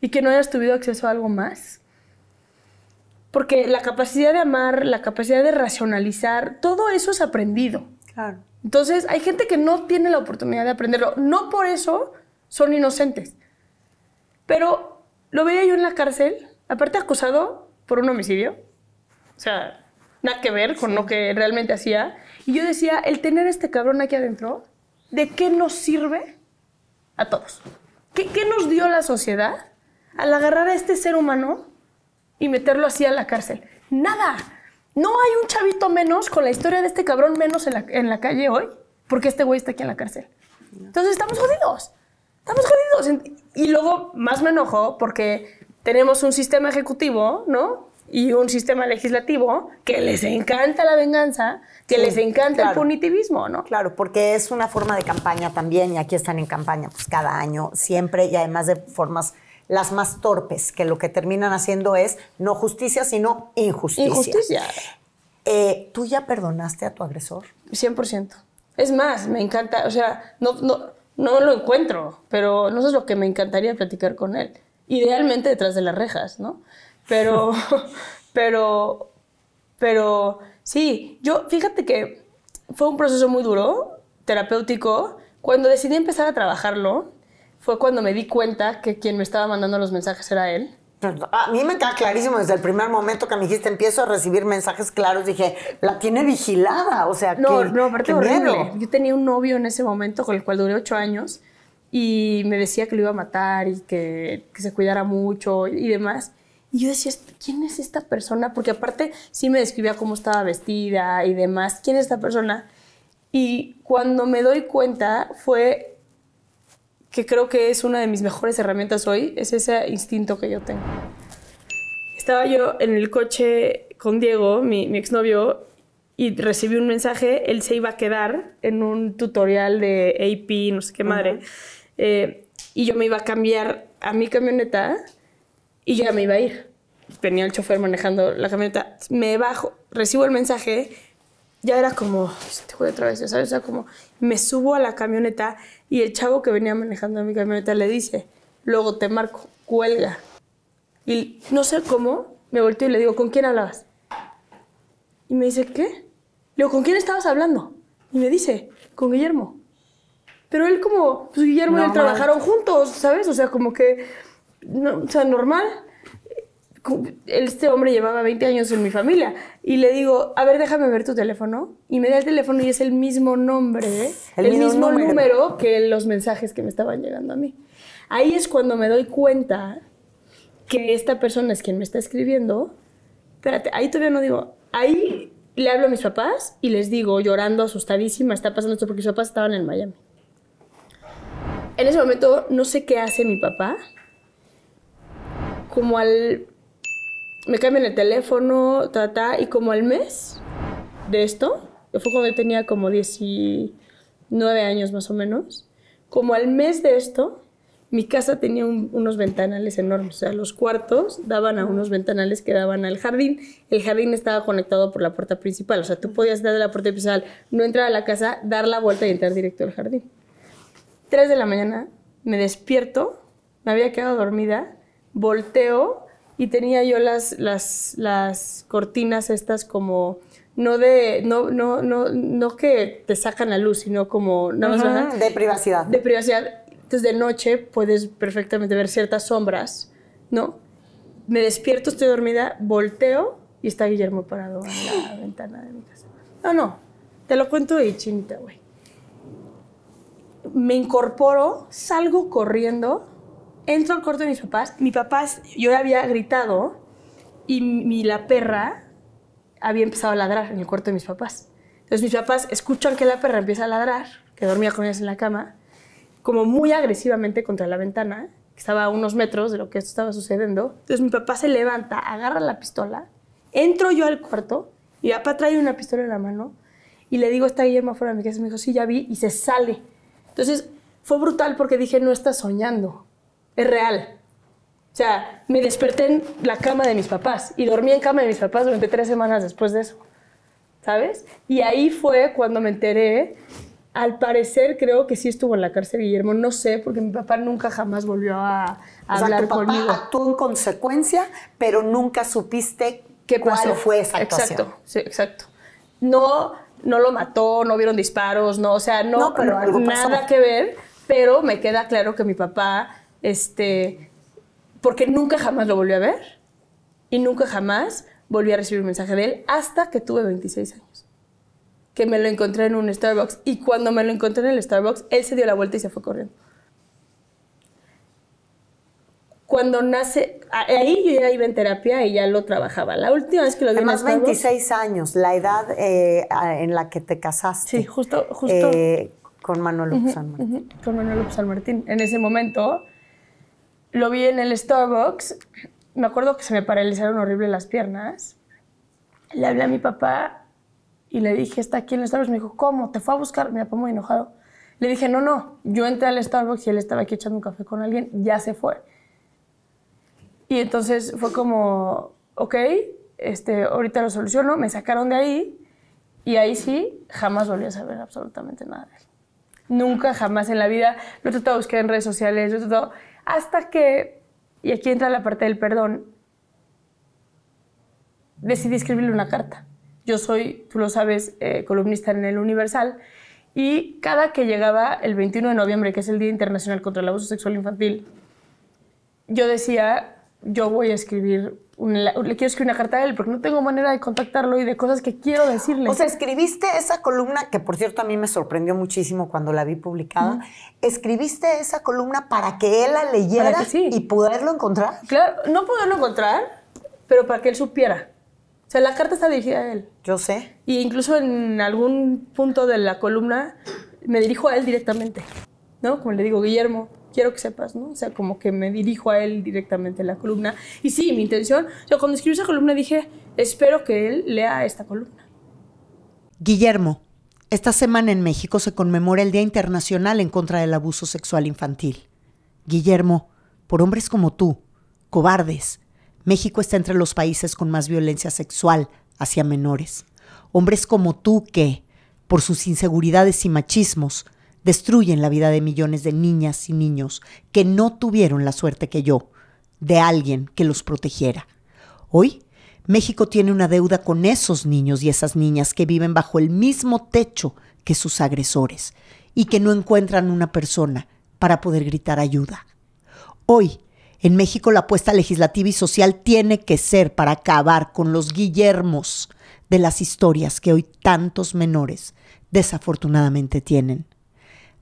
y que no hayas tenido acceso a algo más. Porque la capacidad de amar, la capacidad de racionalizar, todo eso es aprendido. Entonces, hay gente que no tiene la oportunidad de aprenderlo. No por eso son inocentes. Pero lo veía yo en la cárcel, aparte acusado por un homicidio. O sea, nada que ver con lo que realmente hacía. Y yo decía, el tener a este cabrón aquí adentro, ¿de qué nos sirve a todos? ¿Qué, nos dio la sociedad al agarrar a este ser humano y meterlo así a la cárcel? Nada. No hay un chavito menos con la historia de este cabrón menos en la, en la calle hoy, porque este güey está aquí en la cárcel. Entonces estamos jodidos estamos jodidos. Y luego más me enojo porque tenemos un sistema ejecutivo, ¿no? Y un sistema legislativo que les encanta la venganza, que les encanta el punitivismo, ¿no? Claro, porque es una forma de campaña también, y aquí están en campaña pues cada año, siempre, y además de formas las más torpes, que lo que terminan haciendo es no justicia, sino injusticia. Injusticia. Eh, ¿Tú ya perdonaste a tu agresor? 100%. Es más, me encanta, o sea, no, no no lo encuentro, pero no sé lo que me encantaría platicar con él. Idealmente detrás de las rejas, ¿no? Pero, pero, pero, sí, yo, fíjate que fue un proceso muy duro, terapéutico. Cuando decidí empezar a trabajarlo, fue cuando me di cuenta que quien me estaba mandando los mensajes era él. Pues, a mí me queda clarísimo desde el primer momento que me dijiste empiezo a recibir mensajes claros, dije, la tiene vigilada, o sea, no, no, aparte de Yo tenía un novio en ese momento con el cual duré ocho años y me decía que lo iba a matar y que, que se cuidara mucho y demás. Y yo decía, este, ¿quién es esta persona? Porque aparte sí me describía cómo estaba vestida y demás, ¿quién es esta persona? Y cuando me doy cuenta fue que creo que es una de mis mejores herramientas hoy, es ese instinto que yo tengo. Estaba yo en el coche con Diego, mi, exnovio, y recibí un mensaje, él se iba a quedar en un tutorial de AP, no sé qué madre, eh, y yo me iba a cambiar a mi camioneta y ya me iba a ir. Venía el chofer manejando la camioneta, me bajo, recibo el mensaje, ya era como, te juro otra vez, ¿sabes? O sea, como me subo a la camioneta y el chavo que venía manejando mi camioneta le dice, luego te marco, cuelga. Y no sé cómo, me volteo y le digo, ¿con quién hablabas? Y me dice, ¿qué? Le digo, ¿con quién estabas hablando? Y me dice, con Guillermo. Pero él como, pues Guillermo y él trabajaron juntos, ¿sabes? O sea, como que, o sea, normal este hombre llevaba 20 años en mi familia. Y le digo, a ver, déjame ver tu teléfono. Y me da el teléfono y es el mismo nombre, el, mismo, número. que los mensajes que me estaban llegando a mí. Ahí es cuando me doy cuenta que esta persona es quien me está escribiendo. Espérate, ahí todavía no digo, ahí le hablo a mis papás y les digo, llorando, asustadísima, está pasando esto porque mis papás estaban en Miami. En ese momento no sé qué hace mi papá. Como al me cambian el teléfono, ta, y como al mes de esto, fue cuando yo tenía como 19 años más o menos, como al mes de esto, mi casa tenía unos ventanales enormes, o sea, los cuartos daban a unos ventanales que daban al jardín, el jardín estaba conectado por la puerta principal, o sea, tú podías dar de la puerta principal, no entrar a la casa, dar la vuelta y entrar directo al jardín. Tres de la mañana me despierto, me había quedado dormida, volteo y tenía yo las, las, las cortinas estas como no de no no no no que te sacan la luz sino como de privacidad de privacidad entonces de noche puedes perfectamente ver ciertas sombras no me despierto estoy dormida volteo y está Guillermo parado en la ventana de mi casa no no te lo cuento y chinita güey me incorporo salgo corriendo entro al cuarto de mis papás. Mi papá, yo había gritado y mi, la perra había empezado a ladrar en el cuarto de mis papás. Entonces mis papás escuchan que la perra empieza a ladrar, que dormía con ellas en la cama, como muy agresivamente contra la ventana, que estaba a unos metros de lo que esto estaba sucediendo. Entonces mi papá se levanta, agarra la pistola, entro yo al cuarto y mi papá trae una pistola en la mano y le digo, está Guillermo afuera de mi casa. Me dijo, sí, ya vi, y se sale. Entonces fue brutal porque dije, no estás soñando es real. O sea, me desperté en la cama de mis papás y dormí en cama de mis papás durante tres semanas después de eso, ¿sabes? Y ahí fue cuando me enteré, al parecer creo que sí estuvo en la cárcel Guillermo, no sé, porque mi papá nunca jamás volvió a, hablar conmigo. actuó en consecuencia, pero nunca supiste ¿Qué pasó? fue esa Exacto, sí, exacto. No, no lo mató, no vieron disparos, no, o sea, no, no nada que ver, pero me queda claro que mi papá este, porque nunca jamás lo volví a ver y nunca jamás volví a recibir un mensaje de él hasta que tuve 26 años, que me lo encontré en un Starbucks y cuando me lo encontré en el Starbucks, él se dio la vuelta y se fue corriendo. Cuando nace, ahí yo ya iba en terapia y ya lo trabajaba. La última vez que lo vi Además, 26 años, la edad eh, en la que te casaste. Sí, justo, justo. Eh, con Manuel López con Manuel López San Martín. En ese momento, lo vi en el Starbucks. Me acuerdo que se me paralizaron horrible las piernas. Le hablé a mi papá y le dije, está aquí en el Starbucks. Me dijo, ¿cómo? ¿Te fue a buscar? Me papá muy enojado. Le dije, no, no, yo entré al Starbucks y él estaba aquí echando un café con alguien, ya se fue. Y entonces fue como, ok, este, ahorita lo soluciono, me sacaron de ahí y ahí sí, jamás volví a saber absolutamente nada de él. Nunca, jamás en la vida. Lo he tratado de buscar en redes sociales, lo he tratado hasta que, y aquí entra la parte del perdón, decidí escribirle una carta. Yo soy, tú lo sabes, eh, columnista en el Universal y cada que llegaba el 21 de noviembre, que es el Día Internacional contra el Abuso Sexual Infantil, yo decía, yo voy a escribir, le quiero escribir una carta a él porque no tengo manera de contactarlo y de cosas que quiero decirle. O sea, escribiste esa columna, que por cierto a mí me sorprendió muchísimo cuando la vi publicada, escribiste esa columna para que él la leyera y poderlo encontrar. Claro, no poderlo encontrar, pero para que él supiera. O sea, la carta está dirigida a él. Yo sé. Y incluso en algún punto de la columna me dirijo a él directamente, ¿no? Como le digo, Guillermo, quiero que sepas, ¿no? O sea, como que me dirijo a él directamente en la columna. Y sí, mi intención, cuando escribí esa columna dije, espero que él lea esta columna. Guillermo, esta semana en México se conmemora el Día Internacional en contra del Abuso Sexual Infantil. Guillermo, por hombres como tú, cobardes, México está entre los países con más violencia sexual hacia menores. Hombres como tú que, por sus inseguridades y machismos, destruyen la vida de millones de niñas y niños que no tuvieron la suerte que yo de alguien que los protegiera. Hoy, México tiene una deuda con esos niños y esas niñas que viven bajo el mismo techo que sus agresores y que no encuentran una persona para poder gritar ayuda. Hoy, en México la apuesta legislativa y social tiene que ser para acabar con los guillermos de las historias que hoy tantos menores desafortunadamente tienen.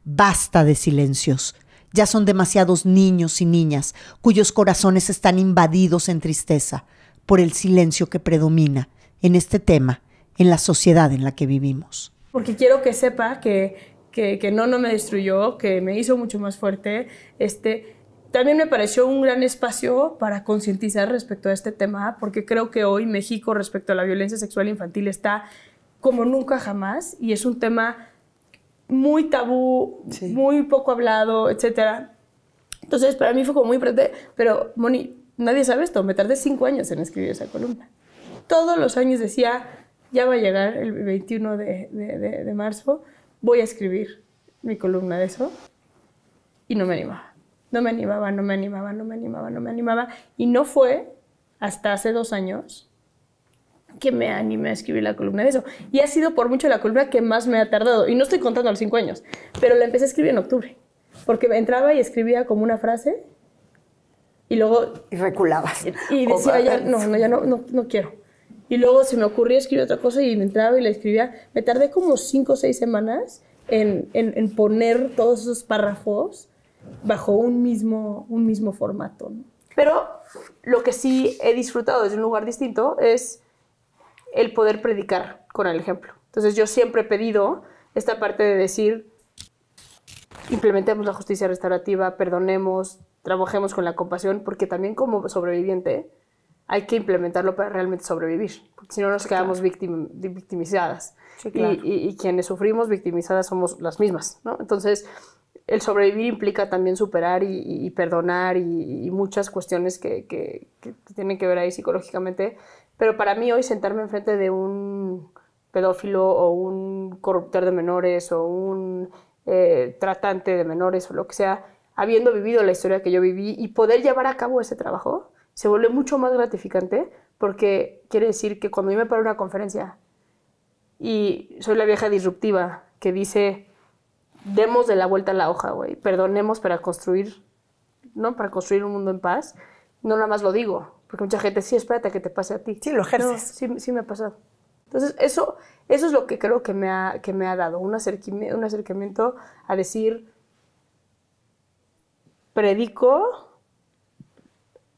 Basta de silencios. Ya son demasiados niños y niñas cuyos corazones están invadidos en tristeza por el silencio que predomina en este tema, en la sociedad en la que vivimos. Porque quiero que sepa que, no, no me destruyó, que me hizo mucho más fuerte. Este, también me pareció un gran espacio para concientizar respecto a este tema, porque creo que hoy México respecto a la violencia sexual infantil está como nunca jamás y es un tema muy tabú, muy poco hablado, etc. Entonces, para mí fue como muy importante, pero Moni, nadie sabe esto, me tardé cinco años en escribir esa columna. Todos los años decía, ya va a llegar el 21 de marzo, voy a escribir mi columna de eso, y no me animaba. No me animaba, no me animaba, no me animaba, no me animaba. Y no fue hasta hace dos años que me animé a escribir la columna de eso. Y ha sido por mucho la columna que más me ha tardado. Y no estoy contando los cinco años, pero la empecé a escribir en octubre. Porque entraba y escribía como una frase y luego... Y reculaba Y, decía, ya, no, no, ya no, quiero. Y luego se me ocurría escribir otra cosa y entraba y la escribía. Me tardé como cinco o seis semanas en, poner todos esos párrafos bajo un mismo, un mismo formato. Pero lo que sí he disfrutado desde un lugar distinto es el poder predicar con el ejemplo. Entonces yo siempre he pedido esta parte de decir, implementemos la justicia restaurativa, perdonemos, trabajemos con la compasión, porque también como sobreviviente hay que implementarlo para realmente sobrevivir, porque si no nos quedamos víctimas, victimizadas. y, quienes sufrimos victimizadas somos las mismas, Entonces, el sobrevivir implica también superar y, perdonar y, muchas cuestiones que, que, tienen que ver ahí psicológicamente pero para mí hoy sentarme enfrente de un pedófilo o un corruptor de menores o un eh, tratante de menores o lo que sea, habiendo vivido la historia que yo viví y poder llevar a cabo ese trabajo, se vuelve mucho más gratificante porque quiere decir que cuando yo me paro en una conferencia y soy la vieja disruptiva que dice, demos de la vuelta a la hoja, güey, perdonemos para construir, ¿no? Para construir un mundo en paz, no nada más lo digo, porque mucha gente, sí, espérate que te pase a ti. Sí, lo ejerces. sí, sí me ha pasado. Entonces, eso, eso es lo que creo que me ha, que me ha dado, un acercamiento, un acercamiento a decir, predico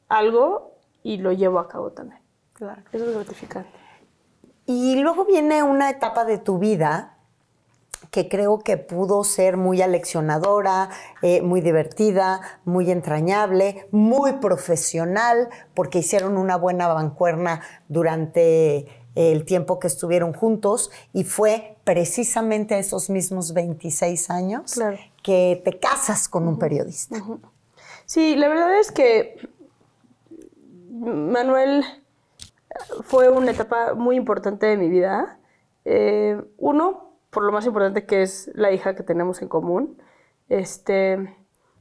algo y lo llevo a cabo también. Claro. Eso es gratificante. Y luego viene una etapa de tu vida que creo que pudo ser muy aleccionadora, eh, muy divertida, muy entrañable, muy profesional, porque hicieron una buena bancuerna durante eh, el tiempo que estuvieron juntos y fue precisamente esos mismos 26 años que te casas con un periodista. Sí, la verdad es que Manuel fue una etapa muy importante de mi vida. Eh, uno, por lo más importante que es la hija que tenemos en común. Este,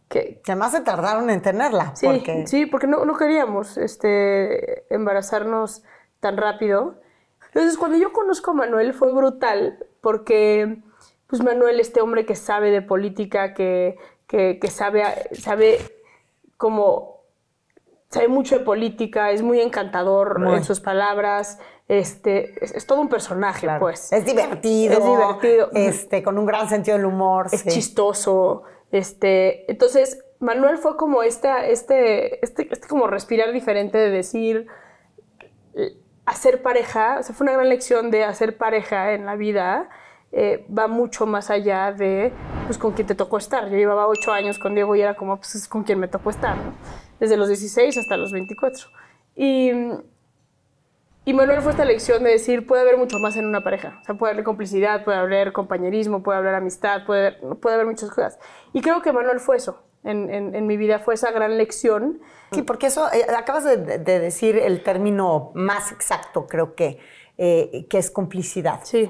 que, además se tardaron en tenerla. Sí, porque, no, queríamos este, embarazarnos tan rápido. Entonces, cuando yo conozco a Manuel fue brutal, porque pues Manuel, este hombre que sabe de política, que, sabe, sabe como sabe mucho de política, es muy encantador en sus palabras. Este, es, todo un personaje, pues. Es divertido. Es divertido. Este, con un gran sentido del humor. Es chistoso. Este, entonces, Manuel fue como esta, este, este, este como respirar diferente de decir, eh, hacer pareja, o sea, fue una gran lección de hacer pareja en la vida, eh, va mucho más allá de, pues, con quién te tocó estar. Yo llevaba ocho años con Diego y era como, pues, con quien me tocó estar, desde los 16 hasta los 24. Y, y Manuel fue esta lección de decir, puede haber mucho más en una pareja. O sea, puede haber complicidad, puede haber compañerismo, puede haber amistad, puede haber, puede haber muchas cosas. Y creo que Manuel fue eso. En, en, mi vida fue esa gran lección. Sí, porque eso, eh, acabas de, decir el término más exacto, creo que, eh, que es complicidad. Sí.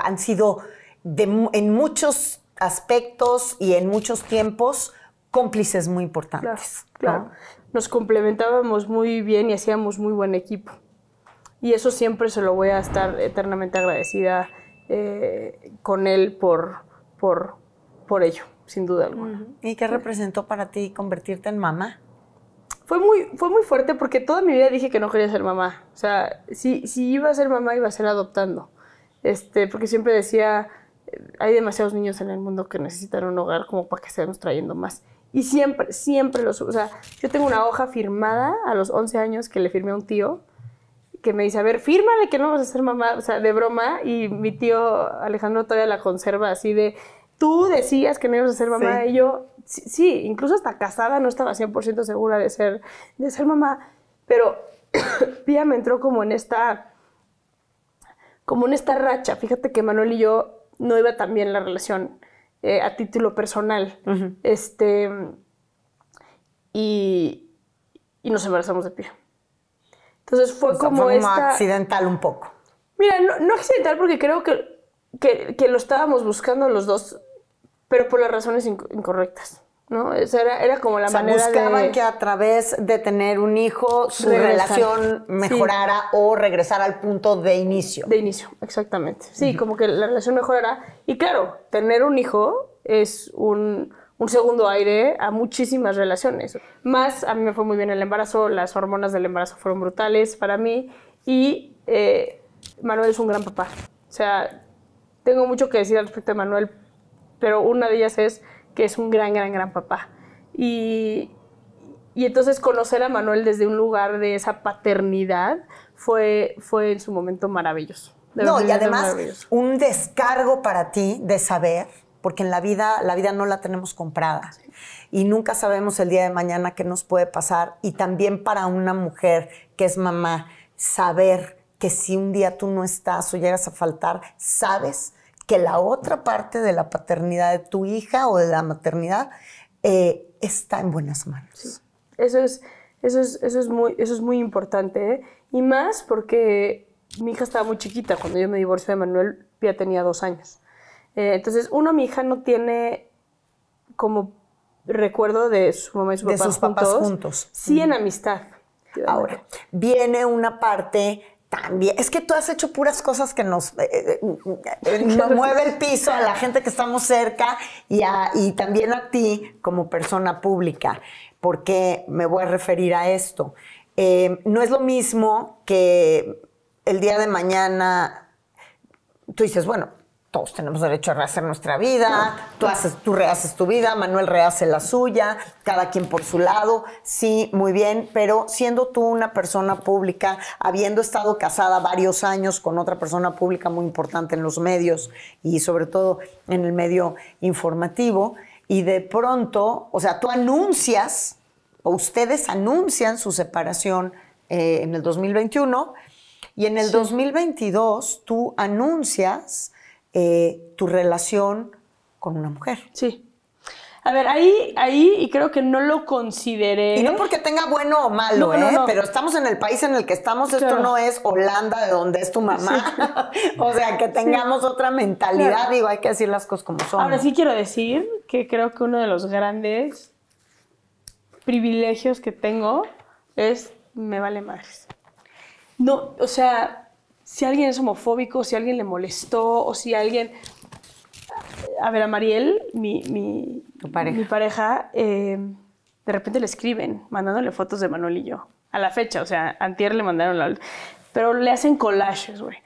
Han sido en muchos aspectos y en muchos tiempos cómplices muy importantes. Claro, Nos complementábamos muy bien y hacíamos muy buen equipo. Y eso siempre se lo voy a estar eternamente agradecida eh, con él por, por, por ello, sin duda alguna. ¿Y qué representó para ti convertirte en mamá? Fue muy, fue muy fuerte porque toda mi vida dije que no quería ser mamá. O sea, si, si iba a ser mamá, iba a ser adoptando. Este, porque siempre decía, hay demasiados niños en el mundo que necesitan un hogar como para que estemos trayendo más. Y siempre, siempre los... O sea, yo tengo una hoja firmada a los 11 años que le firmé a un tío que me dice, a ver, fírmale que no vas a ser mamá, o sea, de broma. Y mi tío Alejandro todavía la conserva así de, tú decías que no ibas a ser mamá. Y yo, sí, incluso hasta casada no estaba 100% segura de ser, de ser mamá. Pero Pía me entró como en esta, como en esta racha. Fíjate que Manuel y yo no iba tan bien la relación. Eh, a título personal. Este. Y, nos embarazamos de pie. Entonces fue como, accidental un poco. Mira, no, no accidental porque creo que, que, lo estábamos buscando los dos, pero por las razones incorrectas. ¿no? Esa era, como la manera buscaban que a través de tener un hijo su relación mejorara o regresara al punto de inicio. De inicio, exactamente. Sí, como que la relación mejorara. Y claro, tener un hijo es un, segundo aire a muchísimas relaciones. Más, a mí me fue muy bien el embarazo, las hormonas del embarazo fueron brutales para mí y eh, Manuel es un gran papá. O sea, tengo mucho que decir al respecto de Manuel, pero una de ellas es que es un gran, gran, gran papá. Y, y entonces conocer a Manuel desde un lugar de esa paternidad fue, fue en su momento maravilloso. No, y además un descargo para ti de saber, porque en la vida, la vida no la tenemos comprada y nunca sabemos el día de mañana qué nos puede pasar. Y también para una mujer que es mamá, saber que si un día tú no estás o llegas a faltar, sabes que la otra parte de la paternidad de tu hija o de la maternidad eh, está en buenas manos. Eso, es, eso, eso, es muy, eso es muy importante. ¿eh? Y más porque mi hija estaba muy chiquita. Cuando yo me divorcié de Manuel, ya tenía dos años. Eh, entonces, uno, mi hija no tiene como recuerdo de su mamá y su de papá sus papás juntos. Sí, en amistad. Ahora, viene una parte también, es que tú has hecho puras cosas que eh, eh, eh, nos, mueve el piso a la gente que estamos cerca y, también a ti como persona pública, porque me voy a referir a esto. no es lo mismo que el día de mañana tú dices, bueno, todos tenemos derecho a rehacer nuestra vida, tú, haces, tú rehaces tu vida, Manuel rehace la suya, cada quien por su lado, sí, muy bien, pero siendo tú una persona pública, habiendo estado casada varios años con otra persona pública muy importante en los medios y sobre todo en el medio informativo, y de pronto, o sea, tú anuncias, o ustedes anuncian su separación eh, en el 2021, y en el 2022 tú anuncias eh, tu relación con una mujer. Sí. A ver, ahí, ahí, y creo que no lo consideré. Y no porque tenga bueno o malo, ¿eh? Pero estamos en el país en el que estamos, esto no es Holanda de donde es tu mamá. o sea, que tengamos otra mentalidad, digo, hay que decir las cosas como son. Ahora sí quiero decir que creo que uno de los grandes privilegios que tengo es me vale más. No, o sea, si alguien es homofóbico, si alguien le molestó o si alguien... A ver, a Mariel, mi, pareja, mi pareja em, de repente le escriben mandándole fotos de Manuel y yo. A la fecha, o sea, antier le mandaron la... Pero le hacen collages, güey.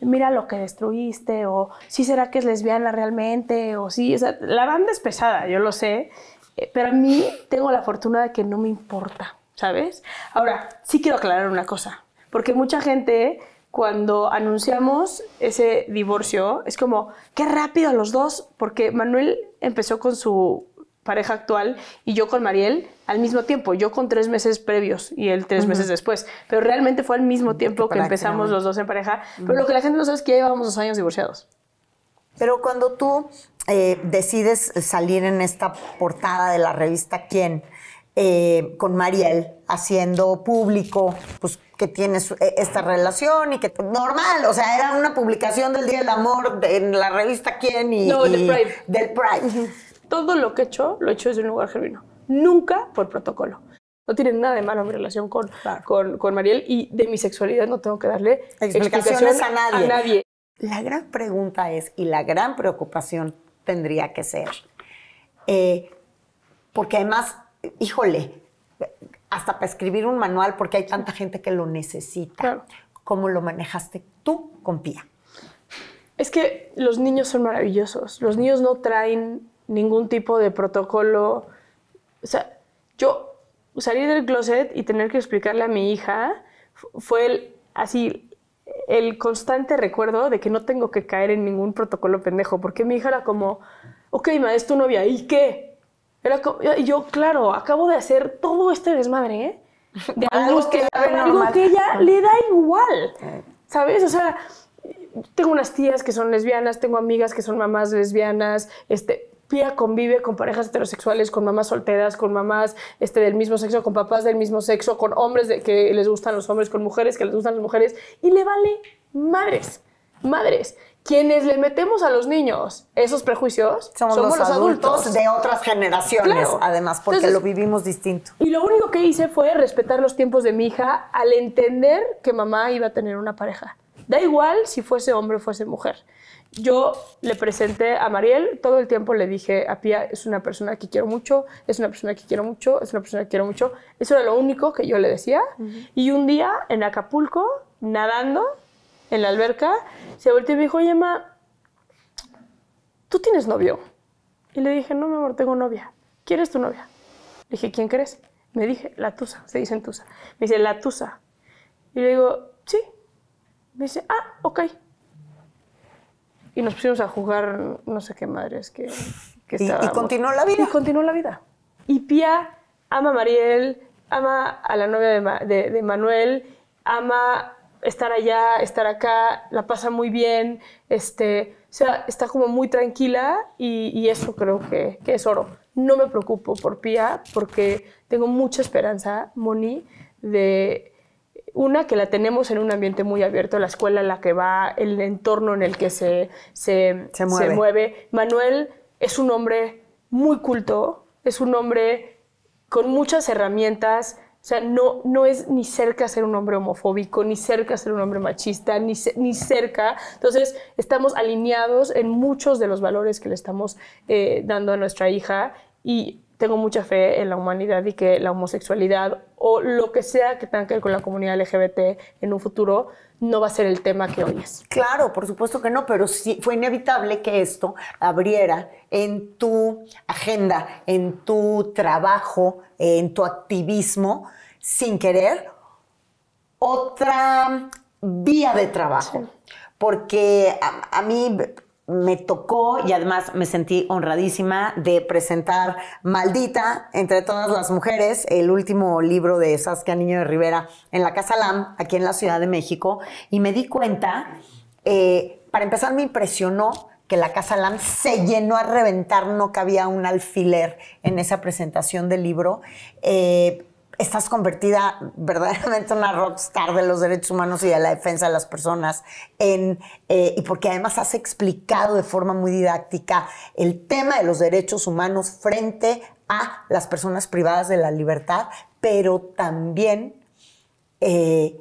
Mira lo que destruiste, o si será que es lesbiana realmente, o si, O sea, la banda es pesada, yo lo sé. Eh, pero a mí tengo la fortuna de que no me importa, ¿sabes? Ahora, sí quiero aclarar una cosa. Porque mucha gente cuando anunciamos ese divorcio, es como, qué rápido los dos, porque Manuel empezó con su pareja actual y yo con Mariel al mismo tiempo, yo con tres meses previos y él tres meses después, pero realmente fue al mismo tiempo que empezamos los dos en pareja, pero lo que la gente no sabe es que ya llevamos dos años divorciados. Pero cuando tú eh, decides salir en esta portada de la revista ¿Quién? Eh, con Mariel, haciendo público, pues que tienes eh, esta relación y que normal, o sea, era una publicación del Día del Amor en la revista Quién y, no, del Pride. Del Pride. Todo lo que he hecho, lo he hecho desde un lugar genuino, nunca por protocolo. No tiene nada de malo mi relación con, con, con, Mariel y de mi sexualidad no tengo que darle explicaciones, a, nadie. La gran pregunta es, y la gran preocupación tendría que ser, eh, porque además híjole, hasta para escribir un manual, porque hay tanta gente que lo necesita. ¿Cómo lo manejaste tú con Es que los niños son maravillosos. Los niños no traen ningún tipo de protocolo. O sea, yo salir del closet y tener que explicarle a mi hija fue el, así el constante recuerdo de que no tengo que caer en ningún protocolo pendejo, porque mi hija era como, ok, maestro tu novia, ¿y qué? yo, claro, acabo de hacer todo este desmadre, ¿eh? De algo que, ella le da igual, eh. ¿sabes? O sea, tengo unas tías que son lesbianas, tengo amigas que son mamás lesbianas, este, Pía convive con parejas heterosexuales, con mamás solteras, con mamás este, del mismo sexo, con papás del mismo sexo, con hombres que les gustan los hombres, con mujeres que les gustan las mujeres, y le vale madres, madres quienes le metemos a los niños esos prejuicios somos, los, adultos, de otras generaciones, además, porque lo vivimos distinto. Y lo único que hice fue respetar los tiempos de mi hija al entender que mamá iba a tener una pareja. Da igual si fuese hombre o fuese mujer. Yo le presenté a Mariel, todo el tiempo le dije a Pia, es una persona que quiero mucho, es una persona que quiero mucho, es una persona que quiero mucho. Eso era lo único que yo le decía. Y un día en Acapulco, nadando, en la alberca, se volteó y me dijo, oye, ma, ¿tú tienes novio? Y le dije, no, mi amor, tengo novia. quieres tu novia? Le dije, ¿quién crees? Me dije, la Tusa, se dice en Tusa. Me dice, la Tusa. Y le digo, sí. Me dice, ah, ok. Y nos pusimos a jugar no sé qué madres que, que ¿Y, continuó la vida. Y continuó la vida. Y Pia ama a Mariel, ama a la novia de, de Manuel, ama estar allá, estar acá, la pasa muy bien, este, o sea, está como muy tranquila y, eso creo que, es oro. No me preocupo por Pía porque tengo mucha esperanza, Moni, de una que la tenemos en un ambiente muy abierto, la escuela en la que va, el entorno en el que se, se mueve. Manuel es un hombre muy culto, es un hombre con muchas herramientas, o sea, no, no es ni cerca ser un hombre homofóbico, ni cerca ser un hombre machista, ni, ni cerca. Entonces, estamos alineados en muchos de los valores que le estamos eh, dando a nuestra hija y tengo mucha fe en la humanidad y que la homosexualidad o lo que sea que tenga que ver con la comunidad LGBT en un futuro no va a ser el tema que hoy es. Claro, por supuesto que no, pero sí fue inevitable que esto abriera en tu agenda, en tu trabajo, en tu activismo, sin querer otra vía de trabajo. Porque a, mí me tocó y además me sentí honradísima de presentar Maldita entre todas las mujeres, el último libro de Saskia Niño de Rivera en la Casa LAM, aquí en la Ciudad de México, y me di cuenta, eh, para empezar me impresionó que la Casa LAM se llenó a reventar, no cabía un alfiler en esa presentación del libro. Eh, estás convertida verdaderamente en una rockstar de los derechos humanos y de la defensa de las personas, en, eh, y porque además has explicado de forma muy didáctica el tema de los derechos humanos frente a las personas privadas de la libertad, pero también eh,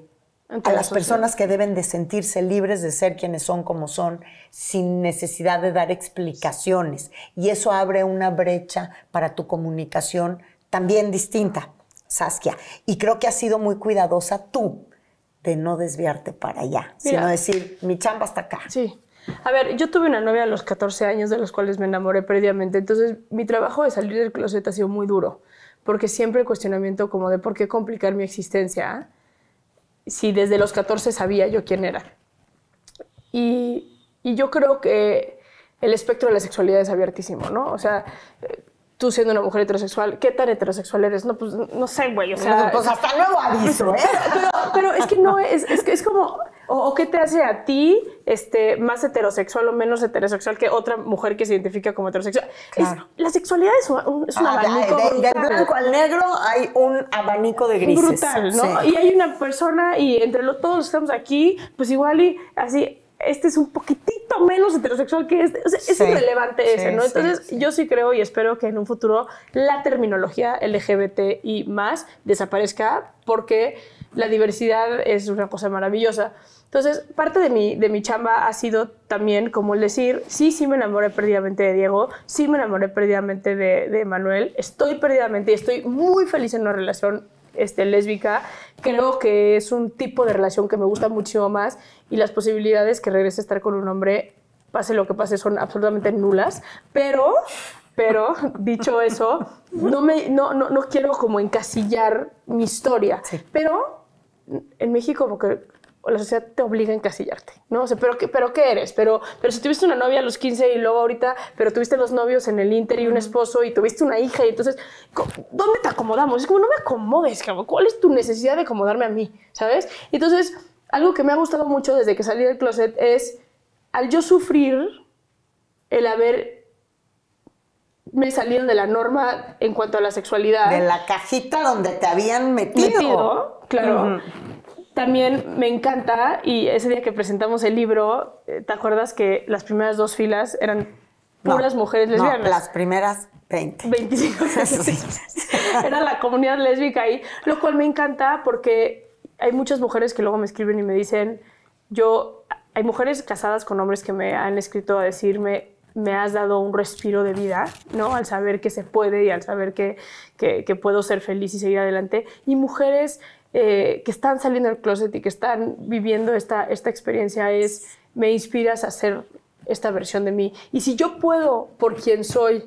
a las personas que deben de sentirse libres de ser quienes son como son, sin necesidad de dar explicaciones. Y eso abre una brecha para tu comunicación también distinta. Saskia. Y creo que has sido muy cuidadosa tú de no desviarte para allá, sino decir, mi chamba está acá. Sí. A ver, yo tuve una novia a los 14 años de los cuales me enamoré previamente, entonces mi trabajo de salir del closet ha sido muy duro, porque siempre el cuestionamiento como de por qué complicar mi existencia, si desde los 14 sabía yo quién era. Y, y yo creo que el espectro de la sexualidad es abiertísimo, ¿no? O sea, tú siendo una mujer heterosexual, ¿qué tan heterosexual eres? No, pues no sé, güey. O sea, pues hasta luego aviso, ¿eh? Pero, pero es que no es, es que es como, o, qué te hace a ti este, más heterosexual o menos heterosexual que otra mujer que se identifica como heterosexual? la sexualidad es, un, ah, abanico. de, blanco al negro hay un abanico de grises. Brutal, ¿no? Y hay una persona y entre lo todos estamos aquí, pues igual y así este es un poquitito menos heterosexual que este. es relevante ese, ¿no? Entonces, yo sí creo y espero que en un futuro la terminología LGBT y más desaparezca porque la diversidad es una cosa maravillosa. Entonces, parte de mi, de mi chamba ha sido también como el decir, sí, sí me enamoré perdidamente de Diego, sí me enamoré perdidamente de, de Manuel, estoy perdidamente y estoy muy feliz en una relación este, lésbica, creo que es un tipo de relación que me gusta muchísimo más y las posibilidades que regrese a estar con un hombre, pase lo que pase, son absolutamente nulas, pero... Pero dicho eso, no, me, no, no, quiero como encasillar mi historia. Pero en México porque la sociedad te obliga a encasillarte, ¿no? O ¿pero qué, pero qué eres? Pero, pero si tuviste una novia a los 15 y luego ahorita, pero tuviste dos novios en el Inter y un esposo y tuviste una hija y entonces, ¿dónde te acomodamos? Es como, no me acomodes, cabrón. ¿Cuál es tu necesidad de acomodarme a mí? ¿Sabes? Entonces, algo que me ha gustado mucho desde que salí del closet es, al yo sufrir el haber me salido de la norma en cuanto a la sexualidad. De la cajita donde te habían metido. metido claro. También me encanta, y ese día que presentamos el libro, eh, ¿te acuerdas que las primeras dos filas eran puras mujeres lesbianas? las primeras 20. 25. Era la comunidad lésbica ahí, lo cual me encanta porque hay muchas mujeres que luego me escriben y me dicen, yo, hay mujeres casadas con hombres que me han escrito a decirme, me has dado un respiro de vida, ¿no? Al saber que se puede y al saber que puedo ser feliz y seguir adelante. Y mujeres eh, que están saliendo del closet y que están viviendo esta, esta experiencia es, me inspiras a ser esta versión de mí. Y si yo puedo, por quien soy,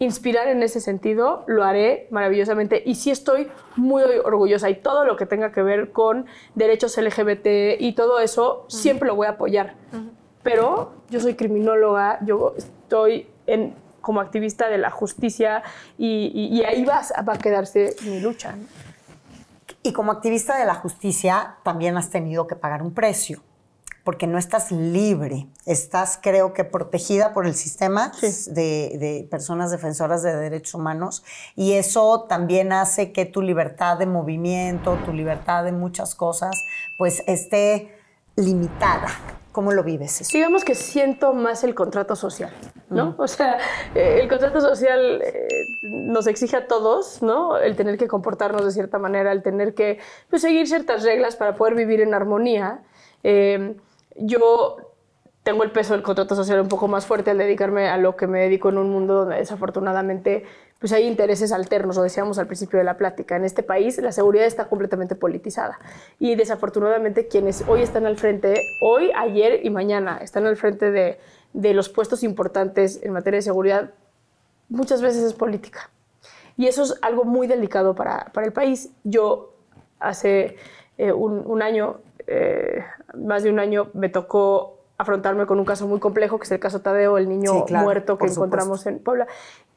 inspirar en ese sentido, lo haré maravillosamente. Y sí estoy muy orgullosa y todo lo que tenga que ver con derechos LGBT y todo eso, siempre lo voy a apoyar. Pero yo soy criminóloga, yo estoy en, como activista de la justicia y, ahí vas, va a quedarse mi lucha. Y como activista de la justicia, también has tenido que pagar un precio, porque no estás libre, estás creo que protegida por el sistema de, personas defensoras de derechos humanos, y eso también hace que tu libertad de movimiento, tu libertad de muchas cosas, pues esté limitada. ¿Cómo lo vives? Eso? Digamos que siento más el contrato social, ¿no? O sea, eh, el contrato social eh, nos exige a todos, ¿no? El tener que comportarnos de cierta manera, el tener que pues, seguir ciertas reglas para poder vivir en armonía. Em, yo tengo el peso del contrato social un poco más fuerte al dedicarme a lo que me dedico en un mundo donde desafortunadamente pues hay intereses alternos, lo decíamos al principio de la plática. En este país la seguridad está completamente politizada y desafortunadamente quienes hoy están al frente, hoy, ayer y mañana, están al frente de, de los puestos importantes en materia de seguridad, muchas veces es política. Y eso es algo muy delicado para, para el país. Yo hace eh, un, año, eh, más de un año, me tocó afrontarme con un caso muy complejo, que es el caso Tadeo, el niño muerto que encontramos en Puebla.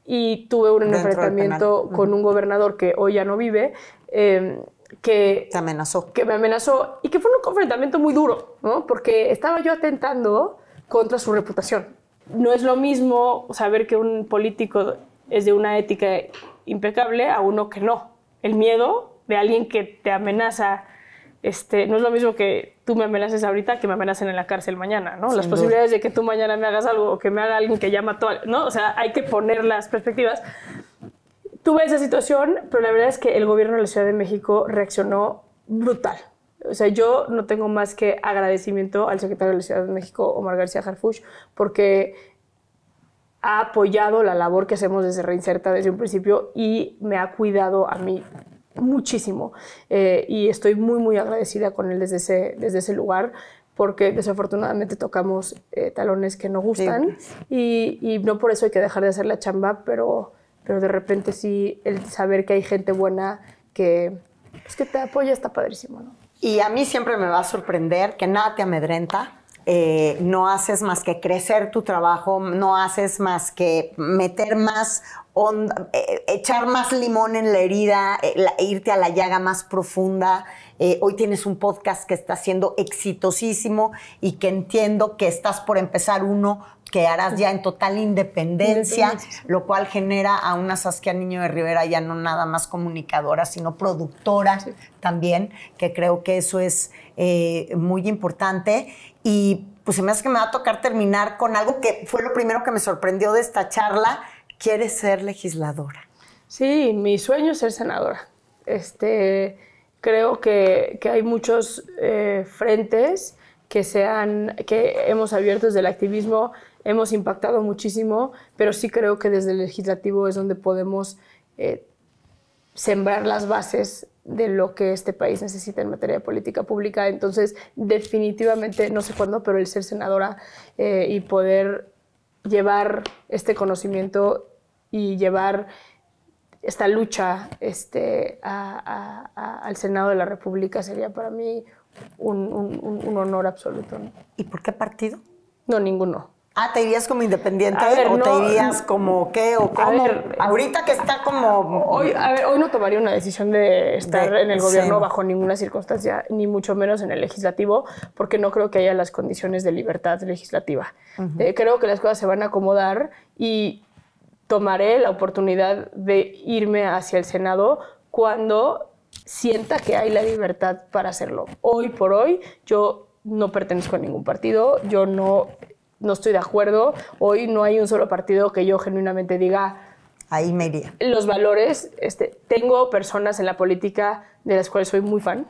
Y tuve un enfrentamiento con un gobernador que hoy ya no vive. Eh, que, amenazó. que me amenazó y que fue un enfrentamiento muy duro, ¿no? porque estaba yo atentando contra su reputación. No es lo mismo saber que un político es de una ética impecable a uno que no. El miedo de alguien que te amenaza este, no es lo mismo que tú me amenaces ahorita que me amenacen en la cárcel mañana, ¿no? las posibilidades de que tú mañana me hagas algo o que me haga alguien que ya mató, ¿no? O sea, hay que poner las perspectivas. Tuve esa situación, pero la verdad es que el gobierno de la Ciudad de México reaccionó brutal. O sea, yo no tengo más que agradecimiento al secretario de la Ciudad de México, Omar García Harfuch, porque ha apoyado la labor que hacemos desde Reinserta desde un principio y me ha cuidado a mí muchísimo eh, y estoy muy, muy agradecida con él desde ese, desde ese lugar porque desafortunadamente tocamos eh, talones que no gustan y, no por eso hay que dejar de hacer la chamba, pero, pero de repente sí el saber que hay gente buena que, es pues, que te apoya está padrísimo. ¿no? Y a mí siempre me va a sorprender que nada te amedrenta. Eh, no haces más que crecer tu trabajo, no haces más que meter más eh, echar más limón en la herida, eh, irte a la llaga más profunda. Eh, hoy tienes un podcast que está siendo exitosísimo y que entiendo que estás por empezar uno que harás ya en total independencia, lo cual genera a una Saskia Niño de Rivera ya no nada más comunicadora, sino productora también, que creo que eso es muy importante. Y pues se me hace que me va a tocar terminar con algo que fue lo primero que me sorprendió de esta charla, quieres ser legisladora? Sí, mi sueño es ser senadora. Este, creo que, hay muchos eh, frentes que, que hemos abierto desde el activismo, hemos impactado muchísimo, pero sí creo que desde el legislativo es donde podemos eh, sembrar las bases de lo que este país necesita en materia de política pública. Entonces, definitivamente, no sé cuándo, pero el ser senadora eh, y poder llevar este conocimiento y llevar esta lucha este, al Senado de la República sería para mí un, honor absoluto. ¿Y por qué partido? No, ninguno. Ah, ¿te irías como independiente o te irías como qué o cómo? Ver, Ahorita que está como... Hoy, a ver, hoy no tomaría una decisión de estar en el gobierno bajo ninguna circunstancia, ni mucho menos en el legislativo, porque no creo que haya las condiciones de libertad legislativa. Eh, creo que las cosas se van a acomodar y tomaré la oportunidad de irme hacia el Senado cuando sienta que hay la libertad para hacerlo. Hoy por hoy yo no pertenezco a ningún partido, yo no, no estoy de acuerdo, hoy no hay un solo partido que yo genuinamente diga... Ahí me iría. Los valores, este, tengo personas en la política de las cuales soy muy fan,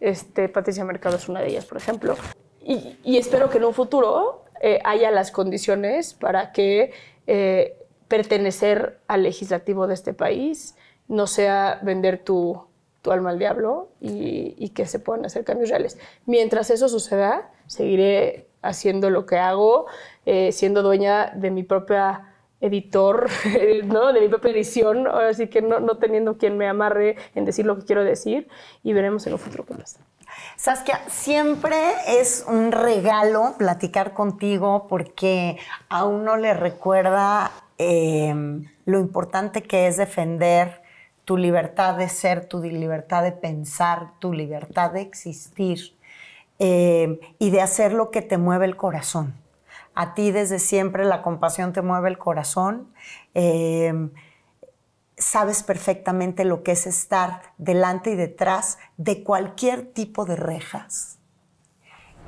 este, Patricia Mercado es una de ellas, por ejemplo, y, espero que en un futuro eh, haya las condiciones para que... Eh, pertenecer al legislativo de este país, no sea vender tu, alma al diablo y, que se puedan hacer cambios reales. Mientras eso suceda, seguiré haciendo lo que hago, eh, siendo dueña de mi propia editor, ¿no? de mi propia edición, así que no, no, teniendo quien me amarre en decir lo que quiero decir y veremos en un futuro qué pasa. Saskia, siempre es un regalo platicar contigo porque a uno le recuerda Em, lo importante que es defender tu libertad de ser, tu libertad de pensar, tu libertad de existir em, y de hacer lo que te mueve el corazón. A ti desde siempre la compasión te mueve el corazón. Em, sabes perfectamente lo que es estar delante y detrás de cualquier tipo de rejas.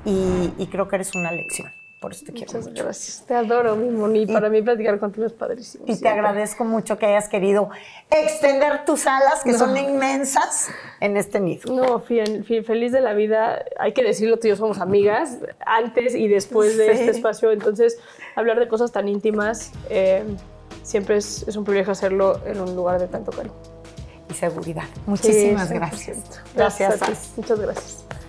y creo que eres una lección por eso te quiero Muchas gracias. Te adoro, mi Moni. Para mí platicar contigo es padrísimo. Y te agradezco mucho que hayas querido extender tus alas, que son inmensas, en este nido. No, fiel, feliz de la vida. Hay que decirlo, tú y yo somos amigas antes y después de este espacio. Entonces, hablar de cosas tan íntimas eh, siempre es, un privilegio hacerlo en un lugar de tanto cariño. Y seguridad. Muchísimas gracias. Gracias. gracias a ti. Muchas gracias.